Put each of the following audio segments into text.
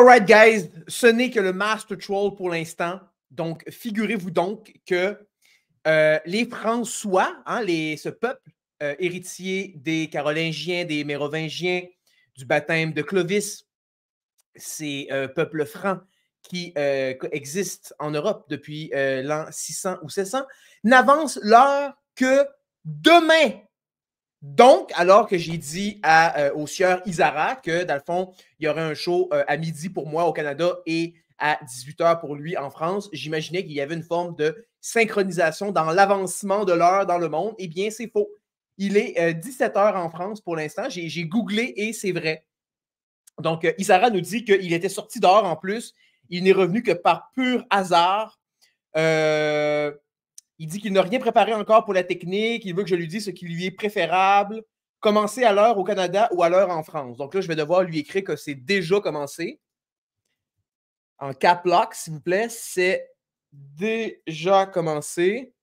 Alright, guys, ce n'est que le Master Troll pour l'instant. Donc, figurez-vous donc que euh, les François, hein, ce peuple euh, héritier des Carolingiens, des Mérovingiens, du baptême de Clovis, ces euh, peuples francs qui existent en Europe depuis l'an 600 ou 700, n'avancent l'heure que demain, donc, alors que j'ai dit euh, au sieur Isara que, dans le fond, il y aurait un show euh, à midi pour moi au Canada et à 18h pour lui en France, j'imaginais qu'il y avait une forme de synchronisation dans l'avancement de l'heure dans le monde. Eh bien, c'est faux. Il est 17h euh, en France pour l'instant. J'ai googlé et c'est vrai. Donc, Isara nous dit qu'il était sorti dehors en plus. Il n'est revenu que par pur hasard. Euh, il dit qu'il n'a rien préparé encore pour la technique. Il veut que je lui dise ce qui lui est préférable. Commencer à l'heure au Canada ou à l'heure en France. Donc là, je vais devoir lui écrire que c'est déjà commencé. En cap lock, s'il vous plaît, c'est déjà commencé.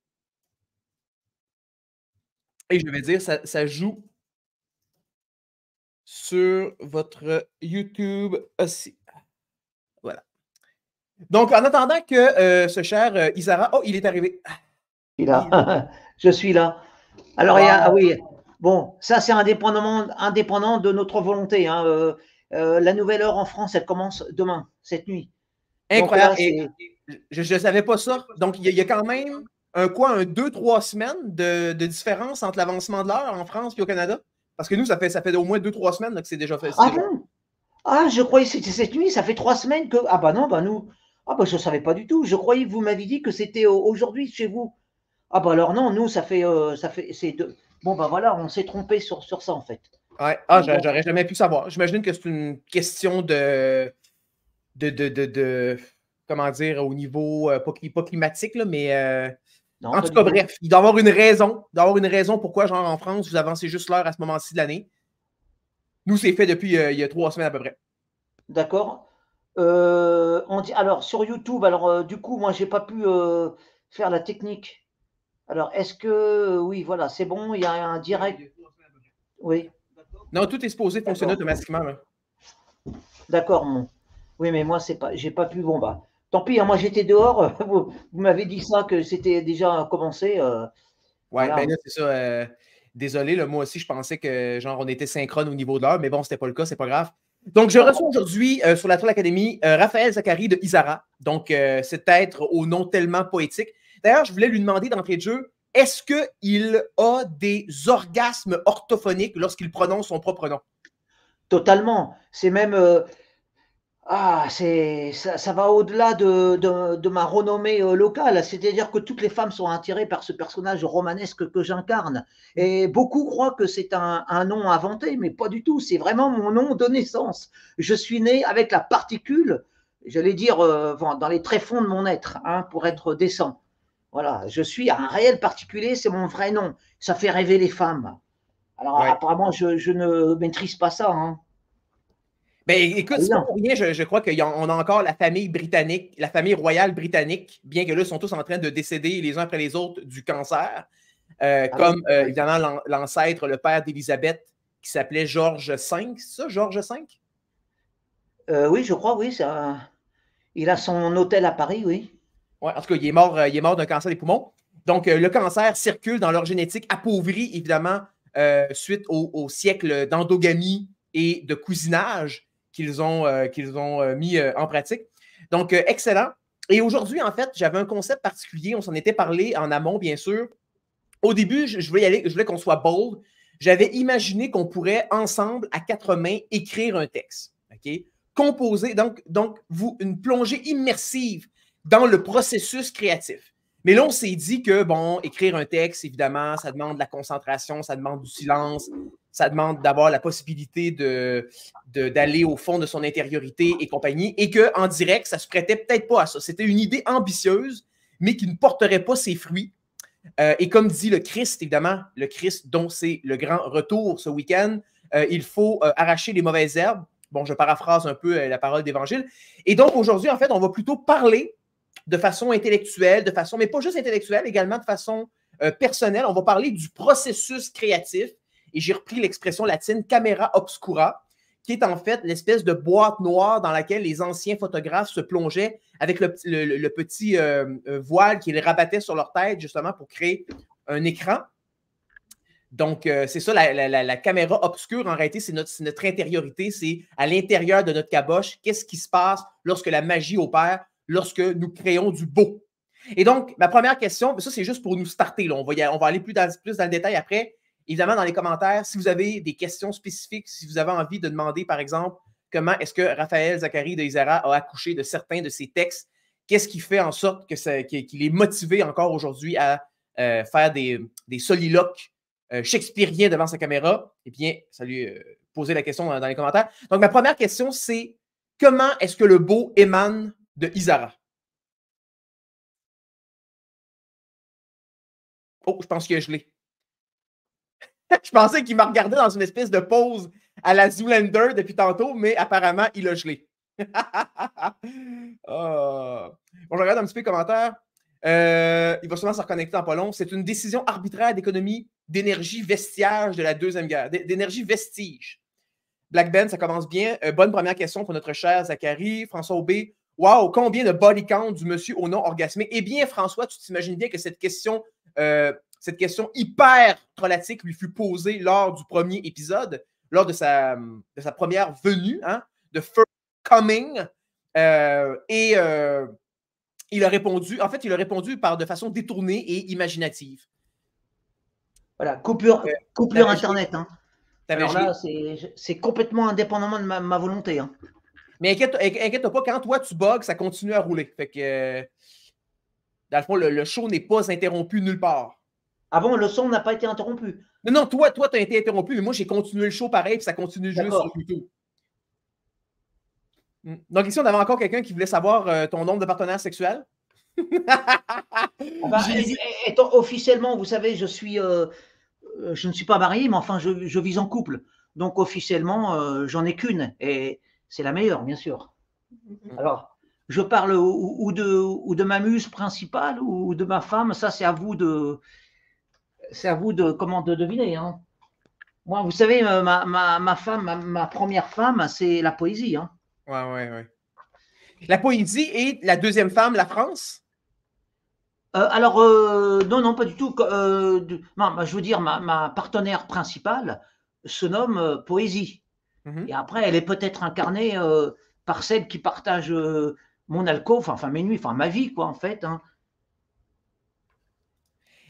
Et je vais dire, ça, joue sur votre YouTube aussi. Voilà. Donc, en attendant que euh, ce cher euh, Isara. Oh, il est arrivé. Ah! je suis là. Alors, y a, ah oui, bon, ça, c'est indépendant de notre volonté. Hein. Euh, euh, la nouvelle heure en France, elle commence demain, cette nuit. Incroyable. je ne savais pas ça. Donc, il y, a quand même un quoi, un deux, trois semaines de, différence entre l'avancement de l'heure en France et au Canada? Parce que nous, ça fait, ça fait au moins deux, trois semaines que c'est déjà fait. Ah, ah je croyais que c'était cette nuit, ça fait trois semaines que. Ah bah non, bah nous. Ah bah je ne savais pas du tout. Je croyais que vous m'aviez dit que c'était aujourd'hui chez vous. Ah bah alors non, nous, ça fait. Euh, ça fait Bon, bah voilà, on s'est trompé sur, sur ça, en fait. Ah, j'aurais jamais pu savoir. J'imagine que c'est une question de de, de, comment dire, au niveau. Euh, pas, climatique, là, mais. Euh, en tout cas, bref, il doit y avoir une raison. Il doit avoir une raison pourquoi, genre, en France, vous avancez juste l'heure à ce moment-ci de l'année. Nous, c'est fait depuis il y a trois semaines à peu près. D'accord. on dit, alors, sur YouTube, alors, du coup, moi, j'ai pas pu faire la technique alors, est-ce que. Euh, oui, voilà, c'est bon, il y a un direct. Oui. Non, tout est supposé fonctionner automatiquement. D'accord, mon. Oui, mais moi, c'est pas, j'ai pas pu. Bon, bah, tant pis, hein, moi j'étais dehors. vous, m'avez dit ça, que c'était déjà commencé. Oui, euh, ouais, ben c'est ça. Euh, désolé, le moi aussi, je pensais que, genre, on était synchrone au niveau de l'heure, mais bon, c'était pas le cas, c'est pas grave. Donc, je reçois aujourd'hui sur la toile Académie Raphaël Zachary de Isara. Donc, cet être au nom tellement poétique. D'ailleurs, je voulais lui demander d'entrée de jeu, est-ce qu'il a des orgasmes orthophoniques lorsqu'il prononce son propre nom? Totalement. C'est même... Euh, ah, c'est ça, va au-delà de, ma renommée euh, locale. C'est-à-dire que toutes les femmes sont attirées par ce personnage romanesque que j'incarne. Et beaucoup croient que c'est un, nom inventé, mais pas du tout. C'est vraiment mon nom de naissance. Je suis né avec la particule, j'allais dire, euh, dans les tréfonds de mon être, hein, pour être décent. Voilà, je suis un réel particulier, c'est mon vrai nom. Ça fait rêver les femmes. Alors apparemment, je, ne maîtrise pas ça. Hein. Ben, écoute, je, crois qu'on a, a encore la famille britannique, la famille royale britannique, bien que là, ils sont tous en train de décéder les uns après les autres du cancer, euh, ah comme euh, évidemment l'ancêtre, le père d'Élisabeth, qui s'appelait Georges V, c'est ça, Georges V? Euh, oui, je crois, oui. Ça... Il a son hôtel à Paris, oui. Ouais, en tout cas, il est mort, euh, il mort d'un cancer des poumons. Donc, euh, le cancer circule dans leur génétique, appauvri évidemment euh, suite au, siècle d'endogamie et de cousinage qu'ils ont, qu'ils ont mis en pratique. Donc, excellent. Et aujourd'hui, en fait, j'avais un concept particulier. On s'en était parlé en amont, bien sûr. Au début, je, voulais je voulais qu'on soit bold. J'avais imaginé qu'on pourrait ensemble, à quatre mains, écrire un texte. OK? Composer, donc, donc vous, une plongée immersive dans le processus créatif. Mais là, on s'est dit que, bon, écrire un texte, évidemment, ça demande de la concentration, ça demande du silence, ça demande d'avoir la possibilité d'aller de, d'aller au fond de son intériorité et compagnie, et qu'en direct, ça se prêtait peut-être pas à ça. C'était une idée ambitieuse, mais qui ne porterait pas ses fruits. Euh, et comme dit le Christ, évidemment, le Christ dont c'est le grand retour ce week-end, euh, il faut euh, arracher les mauvaises herbes. Bon, je paraphrase un peu la parole d'Évangile. Et donc aujourd'hui, en fait, on va plutôt parler de façon intellectuelle, de façon, mais pas juste intellectuelle, également de façon euh, personnelle. On va parler du processus créatif. Et j'ai repris l'expression latine camera obscura, qui est en fait l'espèce de boîte noire dans laquelle les anciens photographes se plongeaient avec le, petit euh, euh, voile qu'ils rabattaient sur leur tête, justement, pour créer un écran. Donc, c'est ça, la, caméra obscure, en réalité, c'est notre, notre, intériorité, c'est à l'intérieur de notre caboche, qu'est-ce qui se passe lorsque la magie opère lorsque nous créons du beau. Et donc, ma première question, ça c'est juste pour nous starter, là. On, va on va aller plus dans, plus dans le détail après. Évidemment, dans les commentaires, si vous avez des questions spécifiques, si vous avez envie de demander, par exemple, comment est-ce que Raphaël Zachary de Isara a accouché de certains de ses textes, qu'est-ce qui fait en sorte qu'il est motivé encore aujourd'hui à euh, faire des, des soliloques euh, shakespeariens devant sa caméra? Eh bien, ça lui euh, poser la question dans les commentaires. Donc, ma première question, c'est comment est-ce que le beau émane de Isara. Oh, je pense qu'il je gelé. je pensais qu'il m'a regardé dans une espèce de pause à la Zoolander depuis tantôt, mais apparemment, il a gelé. Ah. Bon, je regarde un petit peu les commentaires. Euh, il va sûrement se reconnecter en pas C'est une décision arbitraire d'économie d'énergie vestige de la Deuxième Guerre, d'énergie vestige. Black Ben, ça commence bien. Euh, bonne première question pour notre cher Zachary. François Aubé, Waouh, combien de body count du monsieur au nom orgasmé? Eh bien, François, tu t'imagines bien que cette question, euh, cette question hyper trolatique lui fut posée lors du premier épisode, lors de sa, de sa première venue, hein, de First Coming. Euh, et euh, il a répondu, en fait, il a répondu par de façon détournée et imaginative. Voilà, coupure, coupure Internet. Hein. là, c'est complètement indépendamment de ma, volonté. Hein. Mais inquiète-toi pas, quand toi tu bugs, ça continue à rouler. Fait que, euh, dans le fond, le, show n'est pas interrompu nulle part. Avant, ah le son n'a pas été interrompu. Non, non, toi, toi, tu as été interrompu, mais moi, j'ai continué le show pareil, puis ça continue juste hmm. Donc, ici, on avait encore quelqu'un qui voulait savoir euh, ton nombre de partenaires sexuels. Ah bah, officiellement, vous savez, je suis. Euh, je ne suis pas marié, mais enfin, je, je vis en couple. Donc, officiellement, j'en ai qu'une. Et c'est la meilleure, bien sûr. Mhm. Mm. Alors, je parle ou, de, ma muse principale ou de ma femme, ça c'est à vous de, c'est à vous de comment de deviner. Hein. Moi, vous savez, euh, ma, femme, ma, première femme, c'est la poésie. Hein. oui, oui. La poésie et la deuxième femme, la France. Euh, alors, euh, non, non, pas du tout. je veux dire, ma, partenaire principale se nomme Poésie. Mhm. Et après, elle est peut-être incarnée euh, par celle qui partage euh, mon alcôve, enfin mes nuits, enfin ma vie, quoi, en fait. Hein.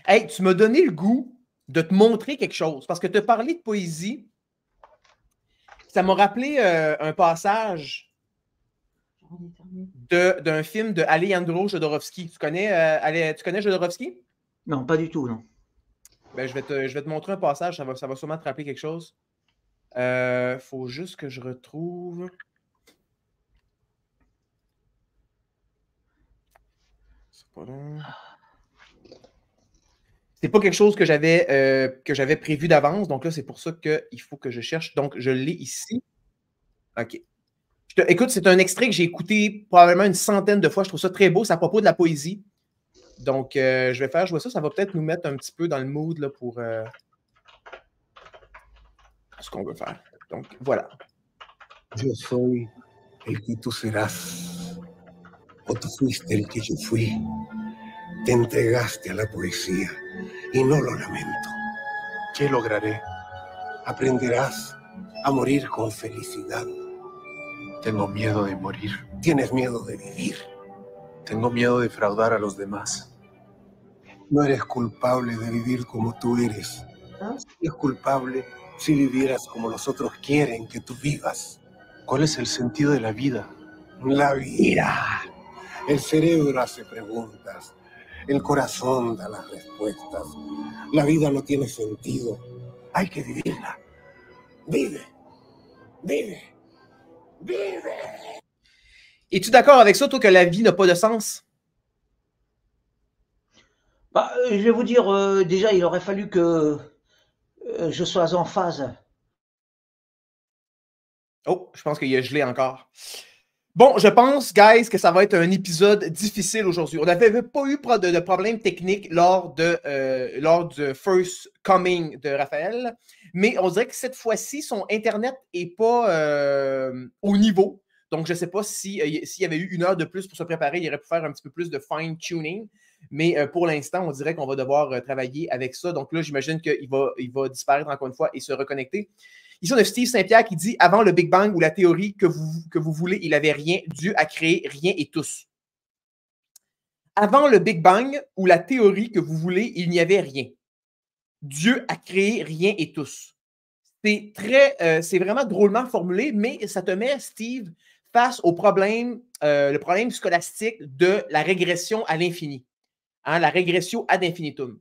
Hey, tu m'as donné le goût de te montrer quelque chose, parce que te parler de poésie, ça m'a rappelé euh, un passage d'un film de Alejandro Jodorowsky. Tu connais, Jodorowski? tu connais Jodorowsky? Non, pas du tout, non. Ben, je, vais te, je vais te montrer un passage, ça ça va sûrement te rappeler quelque chose. Il euh, faut juste que je retrouve. C'est pas C'est pas quelque chose euh, que j'avais prévu d'avance, donc là c'est pour ça qu'il faut que je cherche. Donc je l'ai ici. OK. Écoute, c'est un extrait que j'ai écouté probablement une centaine de fois. Je trouve ça très beau. C'est à propos de la poésie. Donc, euh, je vais faire jouer ça. Ça va peut-être nous mettre un petit peu dans le mood là, pour, Es Yo soy el que tú serás, o tú fuiste el que yo fui. Te entregaste a la poesía y no lo lamento. ¿Qué lograré? Aprenderás a morir con felicidad. Tengo miedo de morir. Tienes miedo de vivir. Tengo miedo de fraudar a los demás. No eres culpable de vivir como tú eres. ¿Ah? es Eres culpable si vivieras como los otros quieren que tú vivas, ¿cuál es el sentido de la vida? La vida. El cerebro hace preguntas, el corazón da las respuestas. La vida no tiene sentido. Hay que vivirla. Vive, vive, vive. ¿Estás tu d'accord avec ça, que la vie n'a pas de sens? Bah, euh, je vais vous dire, euh, déjà, il aurait fallu que Euh, je sois en phase. Oh, je pense qu'il a gelé encore. Bon, je pense, guys, que ça va être un épisode difficile aujourd'hui. On n'avait pas eu de, problème technique lors, de, euh, lors du first coming de Raphaël, mais on dirait que cette fois-ci, son Internet n'est pas euh, au niveau. Donc, je ne sais pas s'il si, s'il y avait eu une heure de plus pour se préparer, il aurait pu faire un petit peu plus de fine-tuning. Mais euh, pour l'instant, on dirait qu'on va devoir euh, travailler avec ça. Donc là, j'imagine qu'il va, il va disparaître encore une fois et se reconnecter. Ici, on a Steve Saint-Pierre qui dit Avant le Big Bang ou la théorie que vous, que vous voulez, il avait rien. Dieu a créé rien et tous. Avant le Big Bang ou la théorie que vous voulez, il n'y avait rien. Dieu a créé rien et tous. C'est très, euh, c'est vraiment drôlement formulé, mais ça te met, Steve, face au problème, le problème scolastique de la régression à l'infini. Hein, la régression ad infinitum.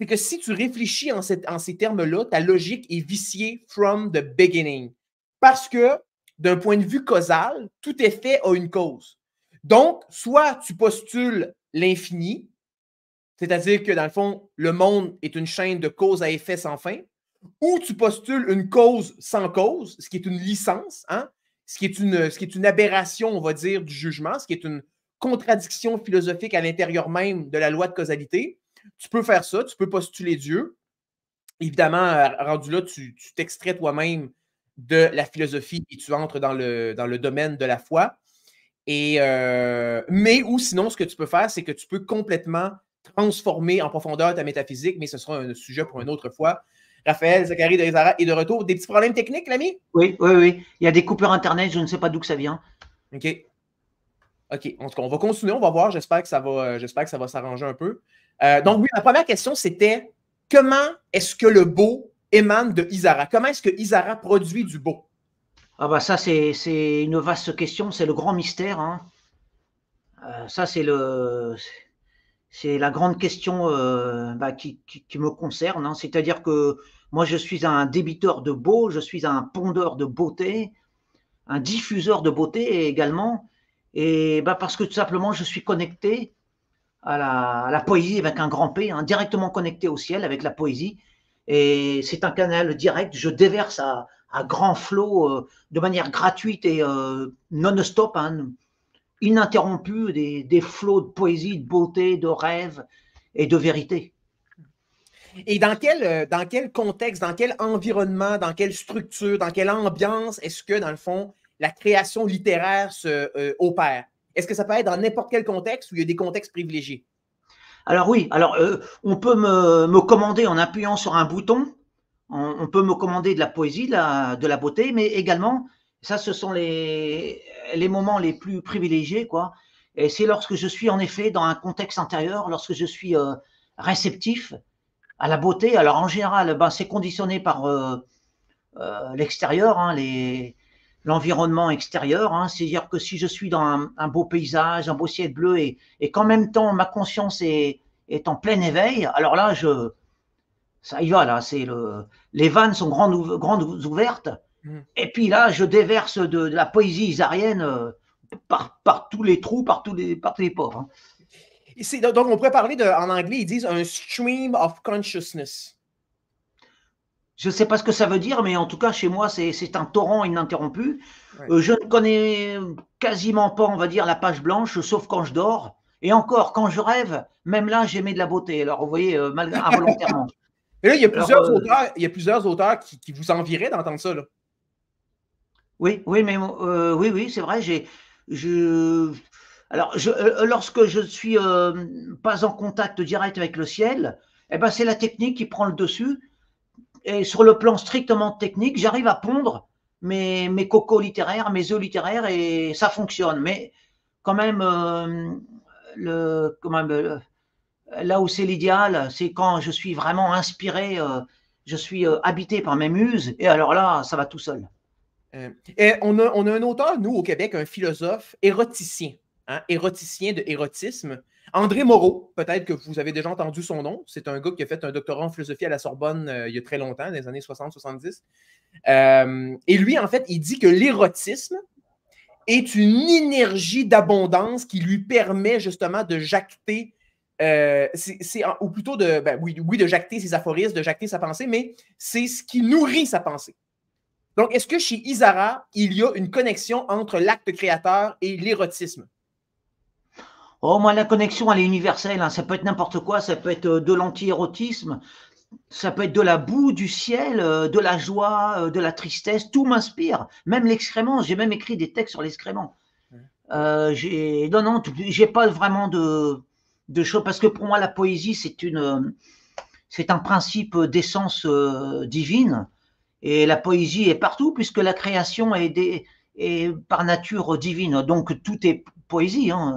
C'est que si tu réfléchis en, ces termes-là, ta logique est viciée from the beginning. Parce que, d'un point de vue causal, tout effet a une cause. Donc, soit tu postules l'infini, c'est-à-dire que, dans le fond, le monde est une chaîne de cause à effet sans fin, ou tu postules une cause sans cause, ce qui est une licence, hein, ce qui est une, ce qui est une aberration, on va dire, du jugement, ce qui est une, contradiction philosophique à l'intérieur même de la loi de causalité. Tu peux faire ça, tu peux postuler Dieu. Évidemment, euh, rendu là, tu t'extrais toi-même de la philosophie et tu entres dans le, dans le domaine de la foi. Et, euh, mais ou sinon, ce que tu peux faire, c'est que tu peux complètement transformer en profondeur ta métaphysique, mais ce sera un sujet pour une autre fois. Raphaël, Zachary de et de retour. Des petits problèmes techniques, l'ami? Oui, oui, oui. Il y a des coupures Internet, je ne sais pas d'où que ça vient. OK. OK, en tout cas, on va continuer, on va voir. J'espère que ça va, euh, j'espère que ça va s'arranger un peu. Euh, donc, oui, la première question, c'était comment est-ce que le beau émane de Isara? Comment est-ce que Isara produit du beau? Ah bah ça, c'est, une vaste question, c'est le grand mystère. Hein. Euh, ça, c'est le. C'est la grande question bah, qui, me concerne. Hein. C'est-à-dire que moi, je suis un débiteur de beau, je suis un pondeur de beauté, un diffuseur de beauté également et bah, parce que tout simplement, je suis connecté à la, poésie avec un grand P, hein, directement connecté au ciel avec la poésie. Et c'est un canal direct, je déverse à, à grand flot, euh, de manière gratuite et euh, non-stop, hein, ininterrompu, ininterrompu des, flots de poésie, de beauté, de rêve et de vérité. Et dans quel, euh, dans quel contexte, dans quel environnement, dans quelle structure, dans quelle ambiance est-ce que, dans le fond, la création littéraire se euh, opère? Est-ce que ça peut être dans n'importe quel contexte ou il y a des contextes privilégiés? Alors oui, alors euh, on peut me, commander en appuyant sur un bouton, on, peut me commander de la poésie, de la, beauté, mais également, ça ce sont les, moments les plus privilégiés, quoi. Et c'est lorsque je suis en effet dans un contexte intérieur, lorsque je suis euh, réceptif à la beauté. Alors en général, ben, c'est conditionné par l'extérieur, hein, les, l'environnement extérieur. Hein. C'est-à-dire que si je suis dans un, beau paysage, un beau ciel bleu et, qu'en même temps ma conscience est, en plein éveil, alors là, je, ça y va, là, c'est le, les vannes sont grandes, ouvertes. Mm. Et puis là, je déverse de, la poésie isarienne euh, par, tous les trous, par tous les, par les ports. Hein. donc, on pourrait parler en anglais, ils disent un stream of consciousness. Je ne sais pas ce que ça veut dire, mais en tout cas, chez moi, c'est un torrent ininterrompu. Euh, je ne connais quasiment pas, on va dire, la page blanche, sauf quand je dors. Et encore, quand je rêve, même là, j'aimais de la beauté. Alors, vous voyez, euh, malgré involontairement. Et là, il y a plusieurs, euh, auteurs, a plusieurs auteurs qui, vous enviraient d'entendre ça. Là. Oui, oui, mais oui, oui, c'est vrai. J'ai, je, alors, lorsque je ne suis pas en contact direct avec le ciel, eh ben, c'est la technique qui prend le dessus et sur le plan strictement technique, j'arrive à pondre mes, mes cocos littéraires, mes œufs littéraires, et ça fonctionne. Mais quand même, euh, le, là où c'est l'idéal, c'est quand je suis vraiment inspiré, euh, je suis euh, habité par mes muses, et alors là, ça va tout seul. Et on, a, on a un auteur, nous, au Québec, un philosophe éroticien Hein, éroticien de érotisme. André Moreau, peut-être que vous avez déjà entendu son nom. C'est un gars qui a fait un doctorat en philosophie à la Sorbonne euh, il y a très longtemps, dans les années 60-70. Euh, et lui, en fait, il dit que l'érotisme est une énergie d'abondance qui lui permet justement de jacter, euh, ou plutôt de, ben oui, oui, de jacter ses aphorismes, de jacter sa pensée, mais c'est ce qui nourrit sa pensée. Donc, est-ce que chez Isara, il y a une connexion entre l'acte créateur et l'érotisme? Oh, moi, la connexion, elle est universelle. Hein. Ça peut être n'importe quoi. Ça peut être euh, de l'anti-érotisme. Ça peut être de la boue, du ciel, euh, de la joie, euh, de la tristesse. Tout m'inspire. Même l'excrément. J'ai même écrit des textes sur l'excrément. Euh, non, non, j'ai pas vraiment de choses parce que pour moi, la poésie, c'est une c'est un principe d'essence divine. Et la poésie est partout, puisque la création est, par nature divine. Donc tout est poésie. Hein.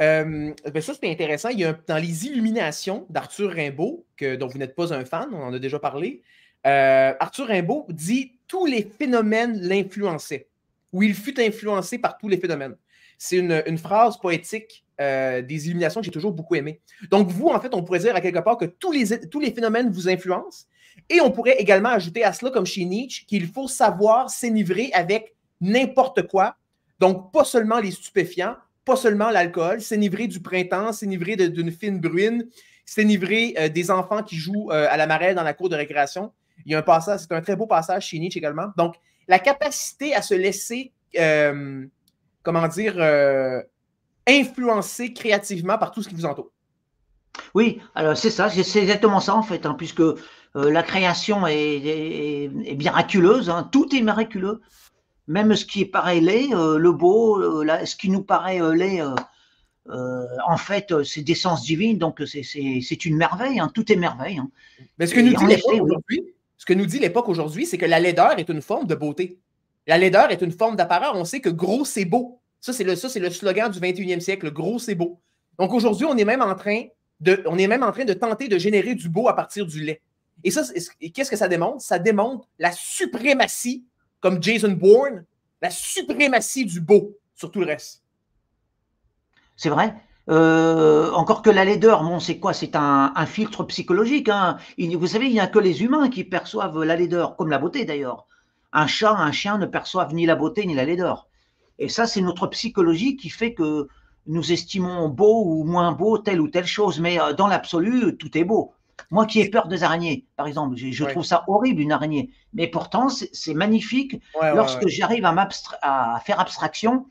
Euh, ben ça, c'était intéressant. Il y a, dans Les Illuminations d'Arthur Rimbaud, que, dont vous n'êtes pas un fan, on en a déjà parlé, euh, Arthur Rimbaud dit tous les phénomènes l'influençaient, ou il fut influencé par tous les phénomènes. C'est une, phrase poétique euh, des Illuminations que j'ai toujours beaucoup aimé. Donc, vous, en fait, on pourrait dire à quelque part que tous les, tous les phénomènes vous influencent, et on pourrait également ajouter à cela, comme chez Nietzsche, qu'il faut savoir s'énivrer avec n'importe quoi, donc pas seulement les stupéfiants, pas seulement l'alcool, s'enivrer du printemps, s'enivrer d'une fine bruine, c'est euh, des enfants qui jouent euh, à la marelle dans la cour de récréation. Il y a un passage, c'est un très beau passage chez Nietzsche également. Donc, la capacité à se laisser, euh, comment dire, influencer créativement par tout ce qui vous entoure. Oui, alors c'est ça, c'est exactement ça en fait, hein, puisque la création est, miraculeuse, hein. tout est miraculeux même ce qui paraît laid, euh, le beau, euh, ce qui nous paraît euh, laid, en fait, c'est d'essence divine, donc c'est une merveille, hein, tout est merveille. Hein. Mais ce que, nous dit ce que nous dit l'époque aujourd'hui, c'est que la laideur est une forme de beauté. La laideur est une forme d'apparence. On sait que gros, c'est beau. Ça, c'est le, le slogan du 21e siècle, gros, c'est beau. Donc aujourd'hui, on est même en train de, on est même en train de tenter de générer du beau à partir du lait. Et ça, qu'est-ce que ça démontre? Ça démontre la suprématie comme Jason Bourne, la suprématie du beau sur tout le reste. C'est vrai. Euh, encore que la laideur, bon, c'est quoi C'est un, filtre psychologique. Hein. vous savez, il n'y a que les humains qui perçoivent la laideur, comme la beauté d'ailleurs. Un chat, un chien ne perçoivent ni la beauté ni la laideur. Et ça, c'est notre psychologie qui fait que nous estimons beau ou moins beau telle ou telle chose. Mais euh, dans l'absolu, tout est beau. Moi qui ai peur des araignées, par exemple, je, trouve ça horrible une araignée. Mais pourtant, c'est magnifique lorsque j'arrive à, à, faire abstraction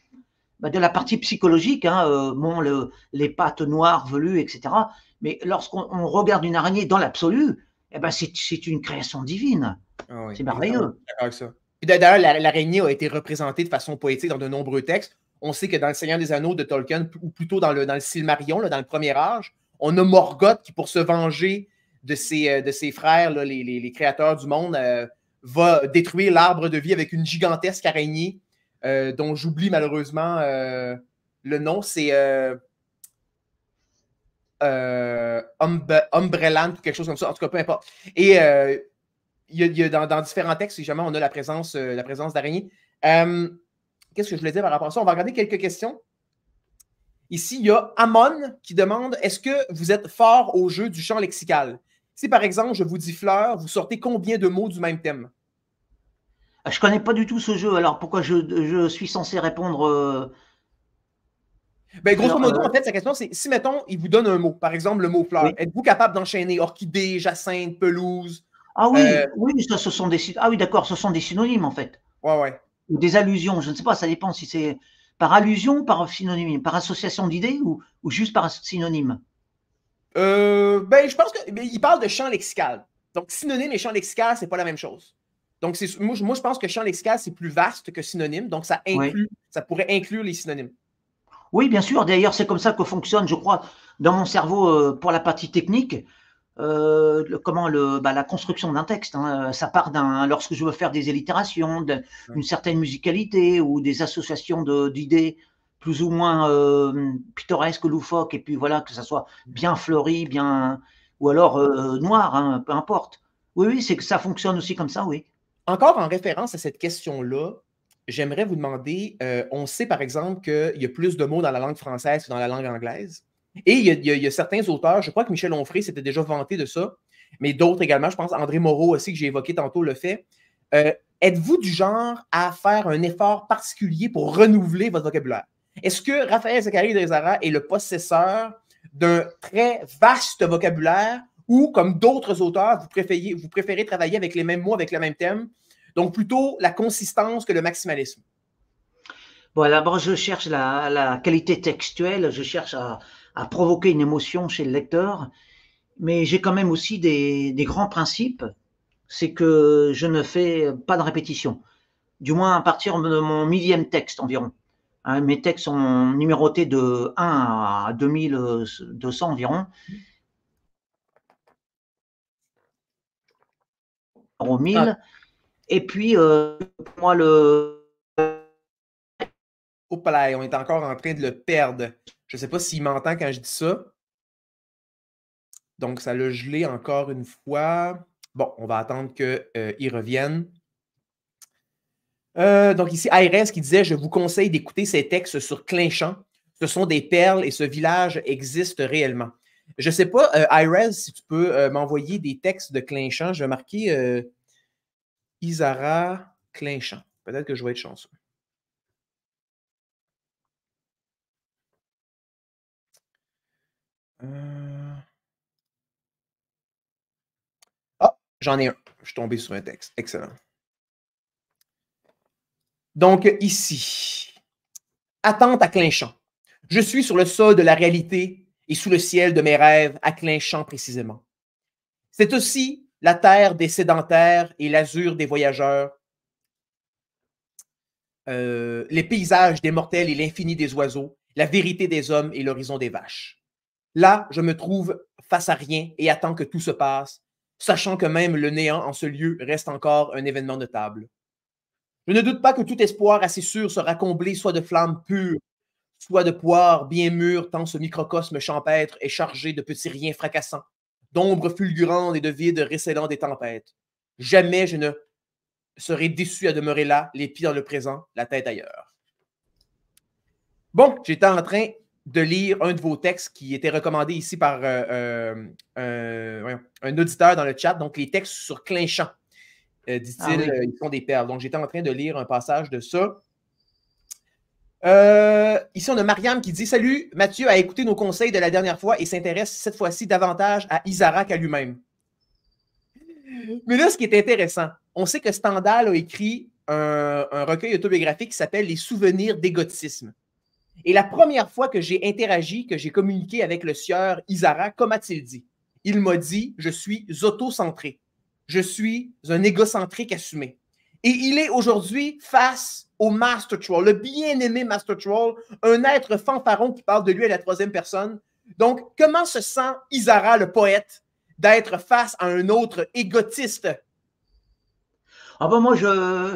bah, de la partie psychologique, hein, euh, le, les pattes noires, velues, etc. Mais lorsqu'on regarde une araignée dans l'absolu, eh ben c'est une création divine. Ah c'est merveilleux. d'ailleurs, l'araignée a été représentée de façon poétique dans de nombreux textes. On sait que dans Le Seigneur des Anneaux de Tolkien, ou plutôt dans le, dans le Silmarillion, dans le Premier Âge, on a Morgoth qui, pour se venger de ses, euh, de ses frères, les, créateurs du monde, euh, va détruire l'arbre de vie avec une gigantesque araignée euh, dont j'oublie malheureusement le nom. C'est euh, ou quelque chose comme ça. En tout cas, peu importe. Et il y a, dans, différents textes, si jamais on a la présence, la présence d'araignées. Qu'est-ce que je voulais dire par rapport à ça? On va regarder quelques questions. Ici, il y a Amon qui demande Est-ce que vous êtes fort au jeu du champ lexical si par exemple, je vous dis fleur, vous sortez combien de mots du même thème ah, Je connais pas du tout ce jeu, alors pourquoi je, suis censé répondre euh? ben, Grosso modo, euh, en fait, sa question, c'est si, mettons, il vous donne un mot, par exemple le mot fleur, êtes-vous capable d'enchaîner orchidée, jacinthe, pelouse Ah oui, euh, oui, ce sont des, ah, oui, d'accord, ce sont des synonymes en fait. Ou des allusions, je ne sais pas, ça dépend si c'est par allusion, par synonyme, par association d'idées ou, ou juste par synonyme euh, ben, je pense qu'il parle de champ lexical. Donc, synonyme et champ lexical, c'est pas la même chose. Donc, moi, moi, je pense que champ lexical, c'est plus vaste que synonyme. Donc, ça, inclut, ça pourrait inclure les synonymes. Oui, bien sûr. D'ailleurs, c'est comme ça que fonctionne, je crois, dans mon cerveau euh, pour la partie technique. Euh, comment bah, la construction d'un texte. Hein. Ça part d'un. Lorsque je veux faire des allitérations, d'une certaine musicalité ou des associations d'idées, plus ou moins euh, pittoresque, loufoque, et puis voilà, que ça soit mm. bien fleuri, bien. ou alors euh, noir, hein, peu importe. Oui, oui, c'est que ça fonctionne aussi comme ça, oui. Encore en référence à cette question-là, j'aimerais vous demander euh, on sait par exemple qu'il y a plus de mots dans la langue française que dans la langue anglaise. Et il y, y a, certains auteurs, je crois que Michel Onfray s'était déjà vanté de ça, mais d'autres également, je pense André Moreau aussi, que j'ai évoqué tantôt, le fait. Êtes-vous du genre à faire un effort particulier pour renouveler votre vocabulaire? Est-ce que Raphaël Zachary zara est le possesseur d'un très vaste vocabulaire ou, comme d'autres auteurs, vous préférez, travailler avec les mêmes mots, avec le même thème? Donc, plutôt la consistance que le maximalisme. Bon, d'abord, je cherche la, qualité textuelle, je cherche à, provoquer une émotion chez le lecteur, mais j'ai quand même aussi des grands principes. C'est que je ne fais pas de répétition, du moins à partir de mon millième texte environ. Hein, mes textes sont numérotés de 1 à 2200 environ. 1000. Ah. Et puis, euh, moi, le. Oups là, on est encore en train de le perdre. Je ne sais pas s'il m'entend quand je dis ça. Donc, ça l'a gelé encore une fois. Bon, on va attendre qu'il euh, revienne. Euh, donc ici, ARS qui disait, je vous conseille d'écouter ces textes sur Clinchamp. Ce sont des perles et ce village existe réellement. Je ne sais pas, euh, si tu peux euh, m'envoyer des textes de Clinchamp. Je vais marquer euh, Isara Clinchamp. Peut-être que je vais être chanceux. Ah, j'en ai un. Je suis tombé sur un texte. Excellent. Donc ici, attente à Clinchamp. Je suis sur le sol de la réalité et sous le ciel de mes rêves à Clinchamp précisément. C'est aussi la terre des sédentaires et l'azur des voyageurs, euh, les paysages des mortels et l'infini des oiseaux, la vérité des hommes et l'horizon des vaches. Là, je me trouve face à rien et attends que tout se passe, sachant que même le néant en ce lieu reste encore un événement notable. Je ne doute pas que tout espoir assez sûr sera comblé soit de flammes pures, soit de poires bien mûres, tant ce microcosme champêtre est chargé de petits riens fracassants, d'ombres fulgurantes et de vides récédents des tempêtes. Jamais je ne serai déçu à demeurer là, les pieds dans le présent, la tête ailleurs. Bon, j'étais en train de lire un de vos textes qui était recommandé ici par euh, euh, un, auditeur dans le chat, donc les textes sur Clinchamp. Euh, dit-il, ah euh, ils sont des perles. Donc, j'étais en train de lire un passage de ça. Euh, ici, on a Mariam qui dit Salut, Mathieu a écouté nos conseils de la dernière fois et s'intéresse cette fois-ci davantage à Isara qu'à lui-même. Mais là, ce qui est intéressant, on sait que Stendhal a écrit un, recueil autobiographique qui s'appelle Les souvenirs d'égotisme. Et la première fois que j'ai interagi, que j'ai communiqué avec le sieur Isara, comme a-t-il dit Il m'a dit Je suis autocentré je suis un égocentrique assumé. Et il est aujourd'hui face au Master Troll, le bien-aimé Master Troll, un être fanfaron qui parle de lui à la troisième personne. Donc, comment se sent Isara, le poète, d'être face à un autre égotiste? Ah ben moi, euh,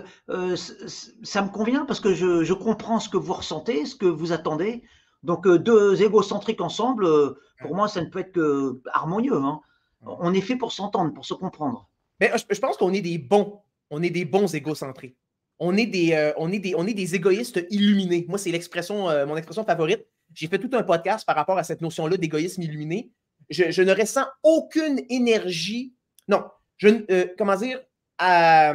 ça me convient parce que je, comprends ce que vous ressentez, ce que vous attendez. Donc, euh, deux égocentriques ensemble, euh, pour moi, ça ne peut être que harmonieux. Hein. On est fait pour s'entendre, pour se comprendre. Mais euh, je, pense qu'on est des bons. On est des bons égocentrés. On est des, euh, on est des, on est des égoïstes illuminés. Moi, c'est l'expression, euh, mon expression favorite. J'ai fait tout un podcast par rapport à cette notion-là d'égoïsme illuminé. Je, ne ressens aucune énergie. Non, je, comment dire, à,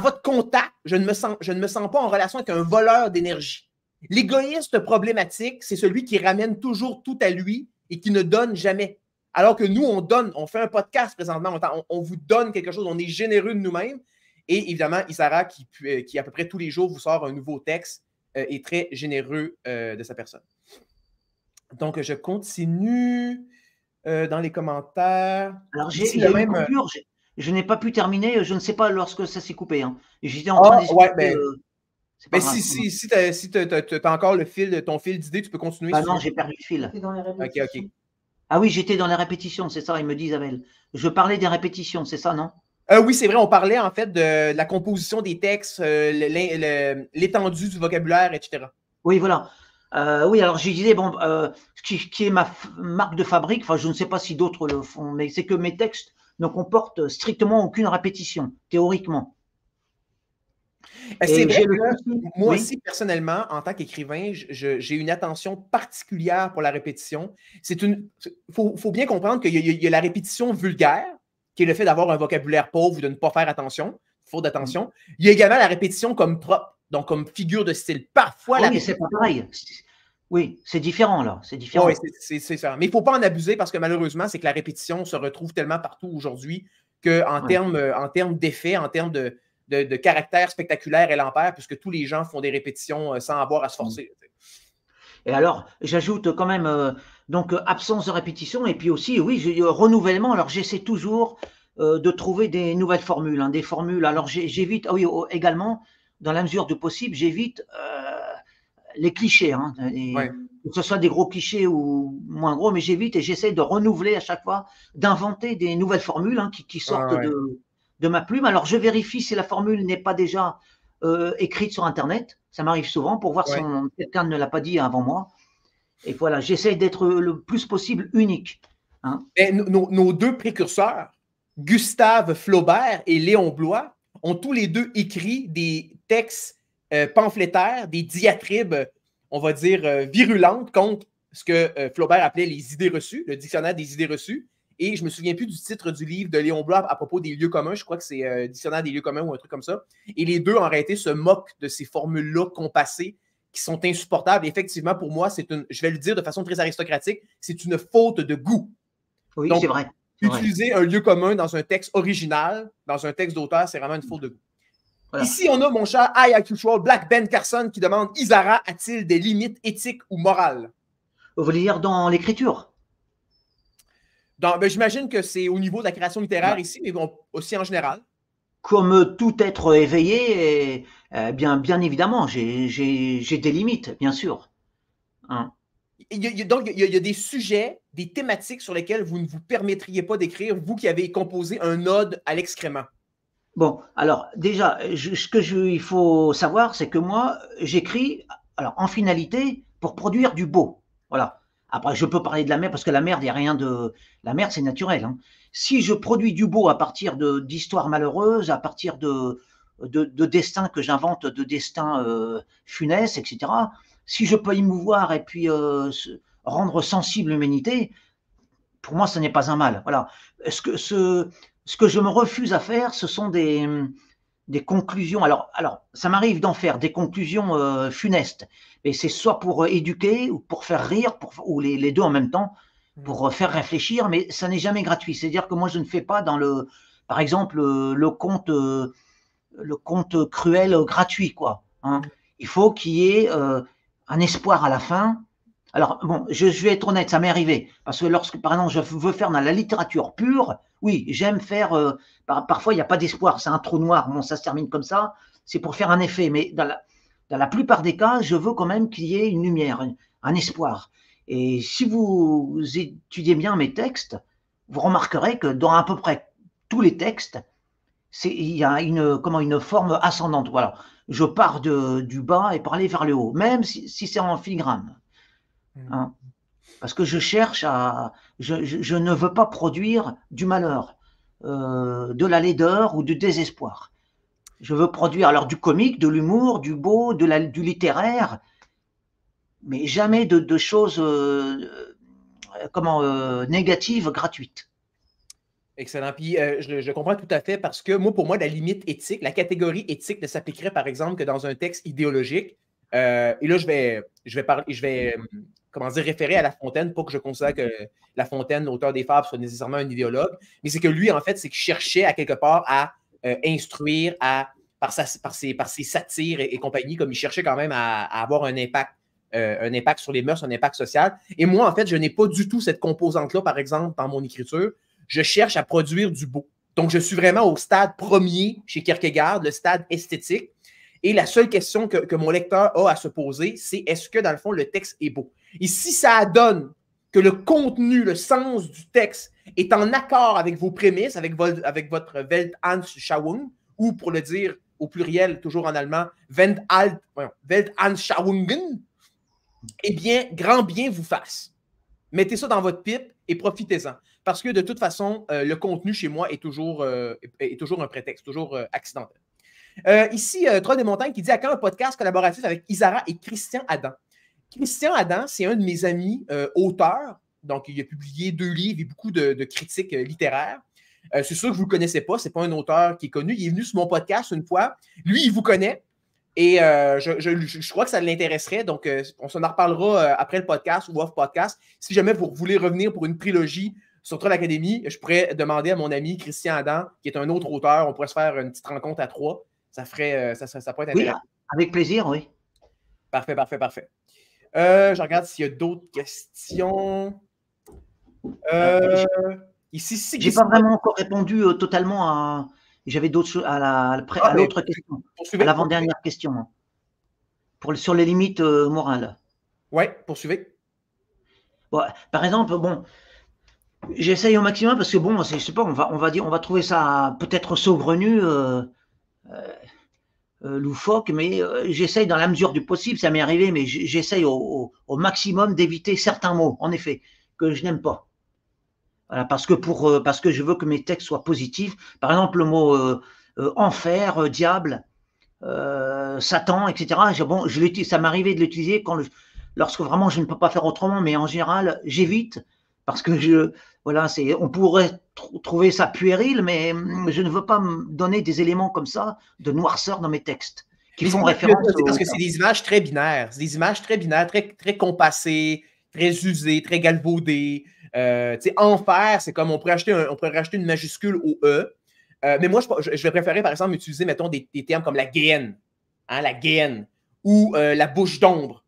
votre contact, je ne, me sens, je ne me sens pas en relation avec un voleur d'énergie. L'égoïste problématique, c'est celui qui ramène toujours tout à lui et qui ne donne jamais. Alors que nous, on donne, on fait un podcast présentement, on, vous donne quelque chose, on est généreux de nous-mêmes. Et évidemment, Isara, qui, euh, qui à peu près tous les jours vous sort un nouveau texte, est euh, très généreux euh, de sa personne. Donc, je continue dans les commentaires. Alors, j'ai même. je n'ai pas pu terminer, je ne sais pas lorsque ça s'est coupé. Hein. J'étais en ah, train de. mais... Ben, ben, si, si, si tu as, encore le fil, ton fil d'idée, tu peux continuer. Ah non, j'ai perdu le fil. Ok, ok. Ah oui, j'étais dans la répétition, c'est ça, il me dit Isabelle. Je parlais des répétitions, c'est ça, non? Euh, oui, c'est vrai, on parlait en fait de, la composition des textes, euh, l'étendue du vocabulaire, etc. Oui, voilà. Euh, oui, alors je disais, bon, ce qui, qui, est ma marque de fabrique, enfin je ne sais pas si d'autres le font, mais c'est que mes textes ne comportent strictement aucune répétition, théoriquement moi aussi, personnellement, en tant qu'écrivain, j'ai une attention particulière pour la répétition. C'est une. Faut, bien comprendre qu'il y, a la répétition vulgaire, qui est le fait d'avoir un vocabulaire pauvre ou de ne pas faire attention, faute d'attention. Mm. Il y a également la répétition comme propre, donc comme figure de style. Parfois, oui, c'est pareil. Oui, c'est différent là, c'est différent. Oui, c'est ça. Mais il ne faut pas en abuser parce que malheureusement, c'est que la répétition se retrouve tellement partout aujourd'hui qu'en en termes terme d'effet, en termes de, de, caractère spectaculaire et l'ampère, puisque tous les gens font des répétitions euh, sans avoir à se forcer. Et alors, j'ajoute quand même, euh, donc, euh, absence de répétition, et puis aussi, oui, renouvellement. Alors, j'essaie toujours de trouver des nouvelles formules, hein, des formules. Alors, j'évite, ah oui, également, dans la mesure du possible, j'évite les clichés, hein, que ce soit des gros clichés ou moins gros, mais j'évite et j'essaie de renouveler à chaque fois, d'inventer des nouvelles formules hein, qui, sortent de de ma plume. Alors, je vérifie si la formule n'est pas déjà euh, écrite sur Internet. Ça m'arrive souvent pour voir si quelqu'un ne l'a pas dit avant moi. Et voilà, j'essaie d'être le plus possible unique. Hein. nos, deux précurseurs, Gustave Flaubert et Léon Blois, ont tous les deux écrit des textes euh, pamphlétaires, des diatribes, on va dire, euh, virulentes contre ce que euh, Flaubert appelait les idées reçues, le dictionnaire des idées reçues, et je me souviens plus du titre du livre de Léon Bloch à propos des lieux communs. Je crois que c'est euh, Dictionnaire des lieux communs ou un truc comme ça. Et les deux, en réalité, se moquent de ces formules-là compassées qui sont insupportables. effectivement, pour moi, c'est une, je vais le dire de façon très aristocratique, c'est une faute de goût. Oui, c'est vrai. Utiliser un lieu commun dans un texte original, dans un texte d'auteur, c'est vraiment une faute de goût. Ici, on a mon cher I Black Ben Carson qui demande Isara a-t-il des limites éthiques ou morales Vous voulez dire dans l'écriture ben, j'imagine que c'est au niveau de la création littéraire ici, mais aussi en général. Comme euh, tout être éveillé, et, euh, eh bien, bien évidemment, j'ai des limites, bien sûr. donc, il y, a, des sujets, des thématiques sur lesquelles vous ne vous permettriez pas d'écrire, vous qui avez composé un ode à l'excrément. Bon, alors déjà, ce que je, il faut savoir, c'est que moi, j'écris, alors en finalité, pour produire du beau. Voilà. Après, je peux parler de la mer parce que la mer, il n'y a rien de. La mer, c'est naturel. Hein. Si je produis du beau à partir d'histoires malheureuses, à partir de, de, destins que j'invente, de destins euh, funestes, etc., si je peux y mouvoir et puis euh, rendre sensible l'humanité, pour moi, ce n'est pas un mal. Voilà. Ce que, ce, que je me refuse à faire, ce sont des, des conclusions. Alors, alors ça m'arrive d'en faire des conclusions euh, funestes, et c'est soit pour euh, éduquer ou pour faire rire, ou les, deux en même temps, mm. pour euh, faire réfléchir, mais ça n'est jamais gratuit. C'est-à-dire que moi, je ne fais pas dans le, par exemple, euh, le compte, le cruel gratuit, quoi. Hein. Mm. Il faut qu'il y ait un espoir à la fin. Alors, bon, je, vais être honnête, ça m'est arrivé. Parce que lorsque, par exemple, je veux faire dans la littérature pure, oui, j'aime faire. parfois, il n'y a pas d'espoir, c'est un trou noir. Bon, ça se termine comme ça. C'est pour faire un effet. Mais dans la, dans la plupart des cas, je veux quand même qu'il y ait une lumière, un, espoir. Et si vous étudiez bien mes textes, vous remarquerez que dans à peu près tous les textes, il y a une, comment, une forme ascendante. Voilà. Je pars du bas et parler vers le haut, même si, c'est en filigrane. Mmh. Hein. Parce que je cherche à. Je, ne veux pas produire du malheur, euh, de la laideur ou du désespoir. Je veux produire alors du comique, de l'humour, du beau, du littéraire, mais jamais de, choses euh, euh, comment, euh, négatives gratuites. Excellent. Puis je, comprends tout à fait parce que moi, pour moi, la limite éthique, la catégorie éthique ne s'appliquerait par exemple que dans un texte idéologique. et là, je vais, je vais parler, je vais référer à La Fontaine, pour que je considère que La Fontaine, auteur des fables, soit nécessairement un idéologue, mais c'est que lui, en fait, c'est qu'il cherchait à quelque part à euh, instruire à, par, par, ses, par ses satires et, compagnie, comme il cherchait quand même à, avoir un impact, euh, un impact sur les mœurs, un impact social. Et moi, en fait, je n'ai pas du tout cette composante-là, par exemple, dans mon écriture. Je cherche à produire du beau. Donc, je suis vraiment au stade premier chez Kierkegaard, le stade esthétique. Et la seule question que, que mon lecteur a à se poser, c'est est-ce que, dans le fond, le texte est beau? Et si ça donne que le contenu, le sens du texte est en accord avec vos prémices, avec, votre Weltanschauung, ou pour le dire au pluriel, toujours en allemand, Weltanschauungen, eh bien, grand bien vous fasse. Mettez ça dans votre pipe et profitez-en. Parce que de toute façon, euh, le contenu chez moi est toujours, euh, un prétexte, toujours euh, accidentel. ici, Trois des Montagnes qui dit à quand un podcast collaboratif avec Isara et Christian Adam. Christian Adam, c'est un de mes amis euh, auteurs. Donc, il a publié deux livres et beaucoup de, critiques euh, littéraires. Euh, c'est sûr que vous ne le connaissez pas, ce n'est pas un auteur qui est connu. Il est venu sur mon podcast une fois. Lui, il vous connaît. Et je, crois que ça l'intéresserait. Donc, on s'en reparlera après le podcast ou off podcast. Si jamais vous voulez revenir pour une trilogie sur Troll Academy, je pourrais demander à mon ami Christian Adam, qui est un autre auteur, on pourrait se faire une petite rencontre à trois. Ça ferait, ça, pourrait être intéressant. Oui, avec plaisir, oui. Parfait, parfait, parfait. Euh, je regarde s'il y a d'autres questions. Euh, ici, J'ai pas vraiment encore répondu euh, totalement à. J'avais d'autres à la ah, l'autre question, à l'avant-dernière question, hein. pour sur les limites euh, morales. Ouais, poursuivez. par exemple, bon, j'essaye au maximum parce que bon, je sais pas, on va on va dire, on va trouver ça peut-être saugrenu. Euh, loufoque, mais euh, j'essaye dans la mesure du possible, ça m'est arrivé, mais j'essaye au, maximum d'éviter certains mots, en effet, que je n'aime pas. Voilà, parce que pour euh, parce que je veux que mes textes soient positifs. Par exemple, le mot enfer, diable, Satan, etc. ça m'est arrivé de l'utiliser quand lorsque vraiment je ne peux pas faire autrement, mais en général, j'évite parce que je voilà, on pourrait trouver ça puéril, mais hum, je ne veux pas me donner des éléments comme ça de noirceur dans mes textes qui font référence. parce que c'est des images très binaires, c'est des images très binaires, très, très compassées, très usées, très galvaudées. Euh, enfer, c'est comme on pourrait, acheter on pourrait racheter une majuscule au E. Euh, mais moi, je, je, vais par exemple, utiliser, mettons, des, termes comme la guéenne, hein, la guéenne, ou euh, la bouche d'ombre,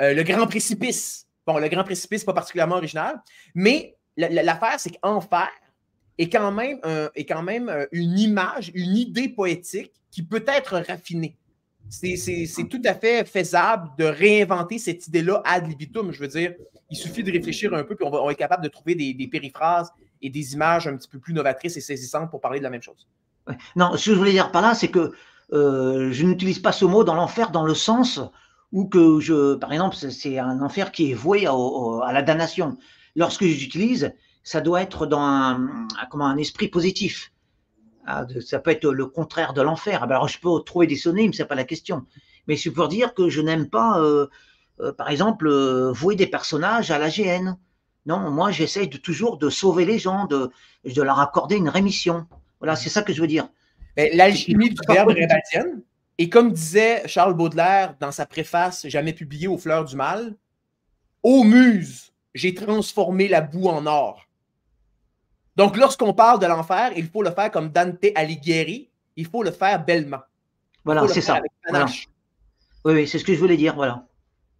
euh, le grand précipice. Bon, le grand précipice, pas particulièrement original, mais l'affaire, c'est qu'enfer est quand même, euh, une image, une idée poétique qui peut être raffinée. C'est tout à fait faisable de réinventer cette idée-là ad libitum. Je veux dire, il suffit de réfléchir un peu, puis on, va, est capable de trouver des, périphrases et des images un petit peu plus novatrices et saisissantes pour parler de la même chose. Non, ce que je voulais dire par là, c'est que euh, je n'utilise pas ce mot dans l'enfer dans le sens où que je, par exemple, c'est un enfer qui est voué à la damnation lorsque j'utilise, ça doit être dans un, comment, un esprit positif. Ah, ça peut être le contraire de l'enfer. Ah, ben, alors, je peux trouver des ce c'est pas la question. Mais c'est pour dire que je n'aime pas, euh, euh, par exemple, euh, vouer des personnages à la GN. Non, moi, j'essaie de, toujours de sauver les gens, de, de leur accorder une rémission. Voilà, c'est ça que je veux dire. L'alchimie du verbe Et comme disait Charles Baudelaire dans sa préface jamais publiée aux Fleurs du Mal, aux muse, j'ai transformé la boue en or. Donc, lorsqu'on parle de l'enfer, il faut le faire comme Dante Alighieri, il faut le faire bellement. Voilà, c'est ça. Oui, oui c'est ce que je voulais dire, voilà.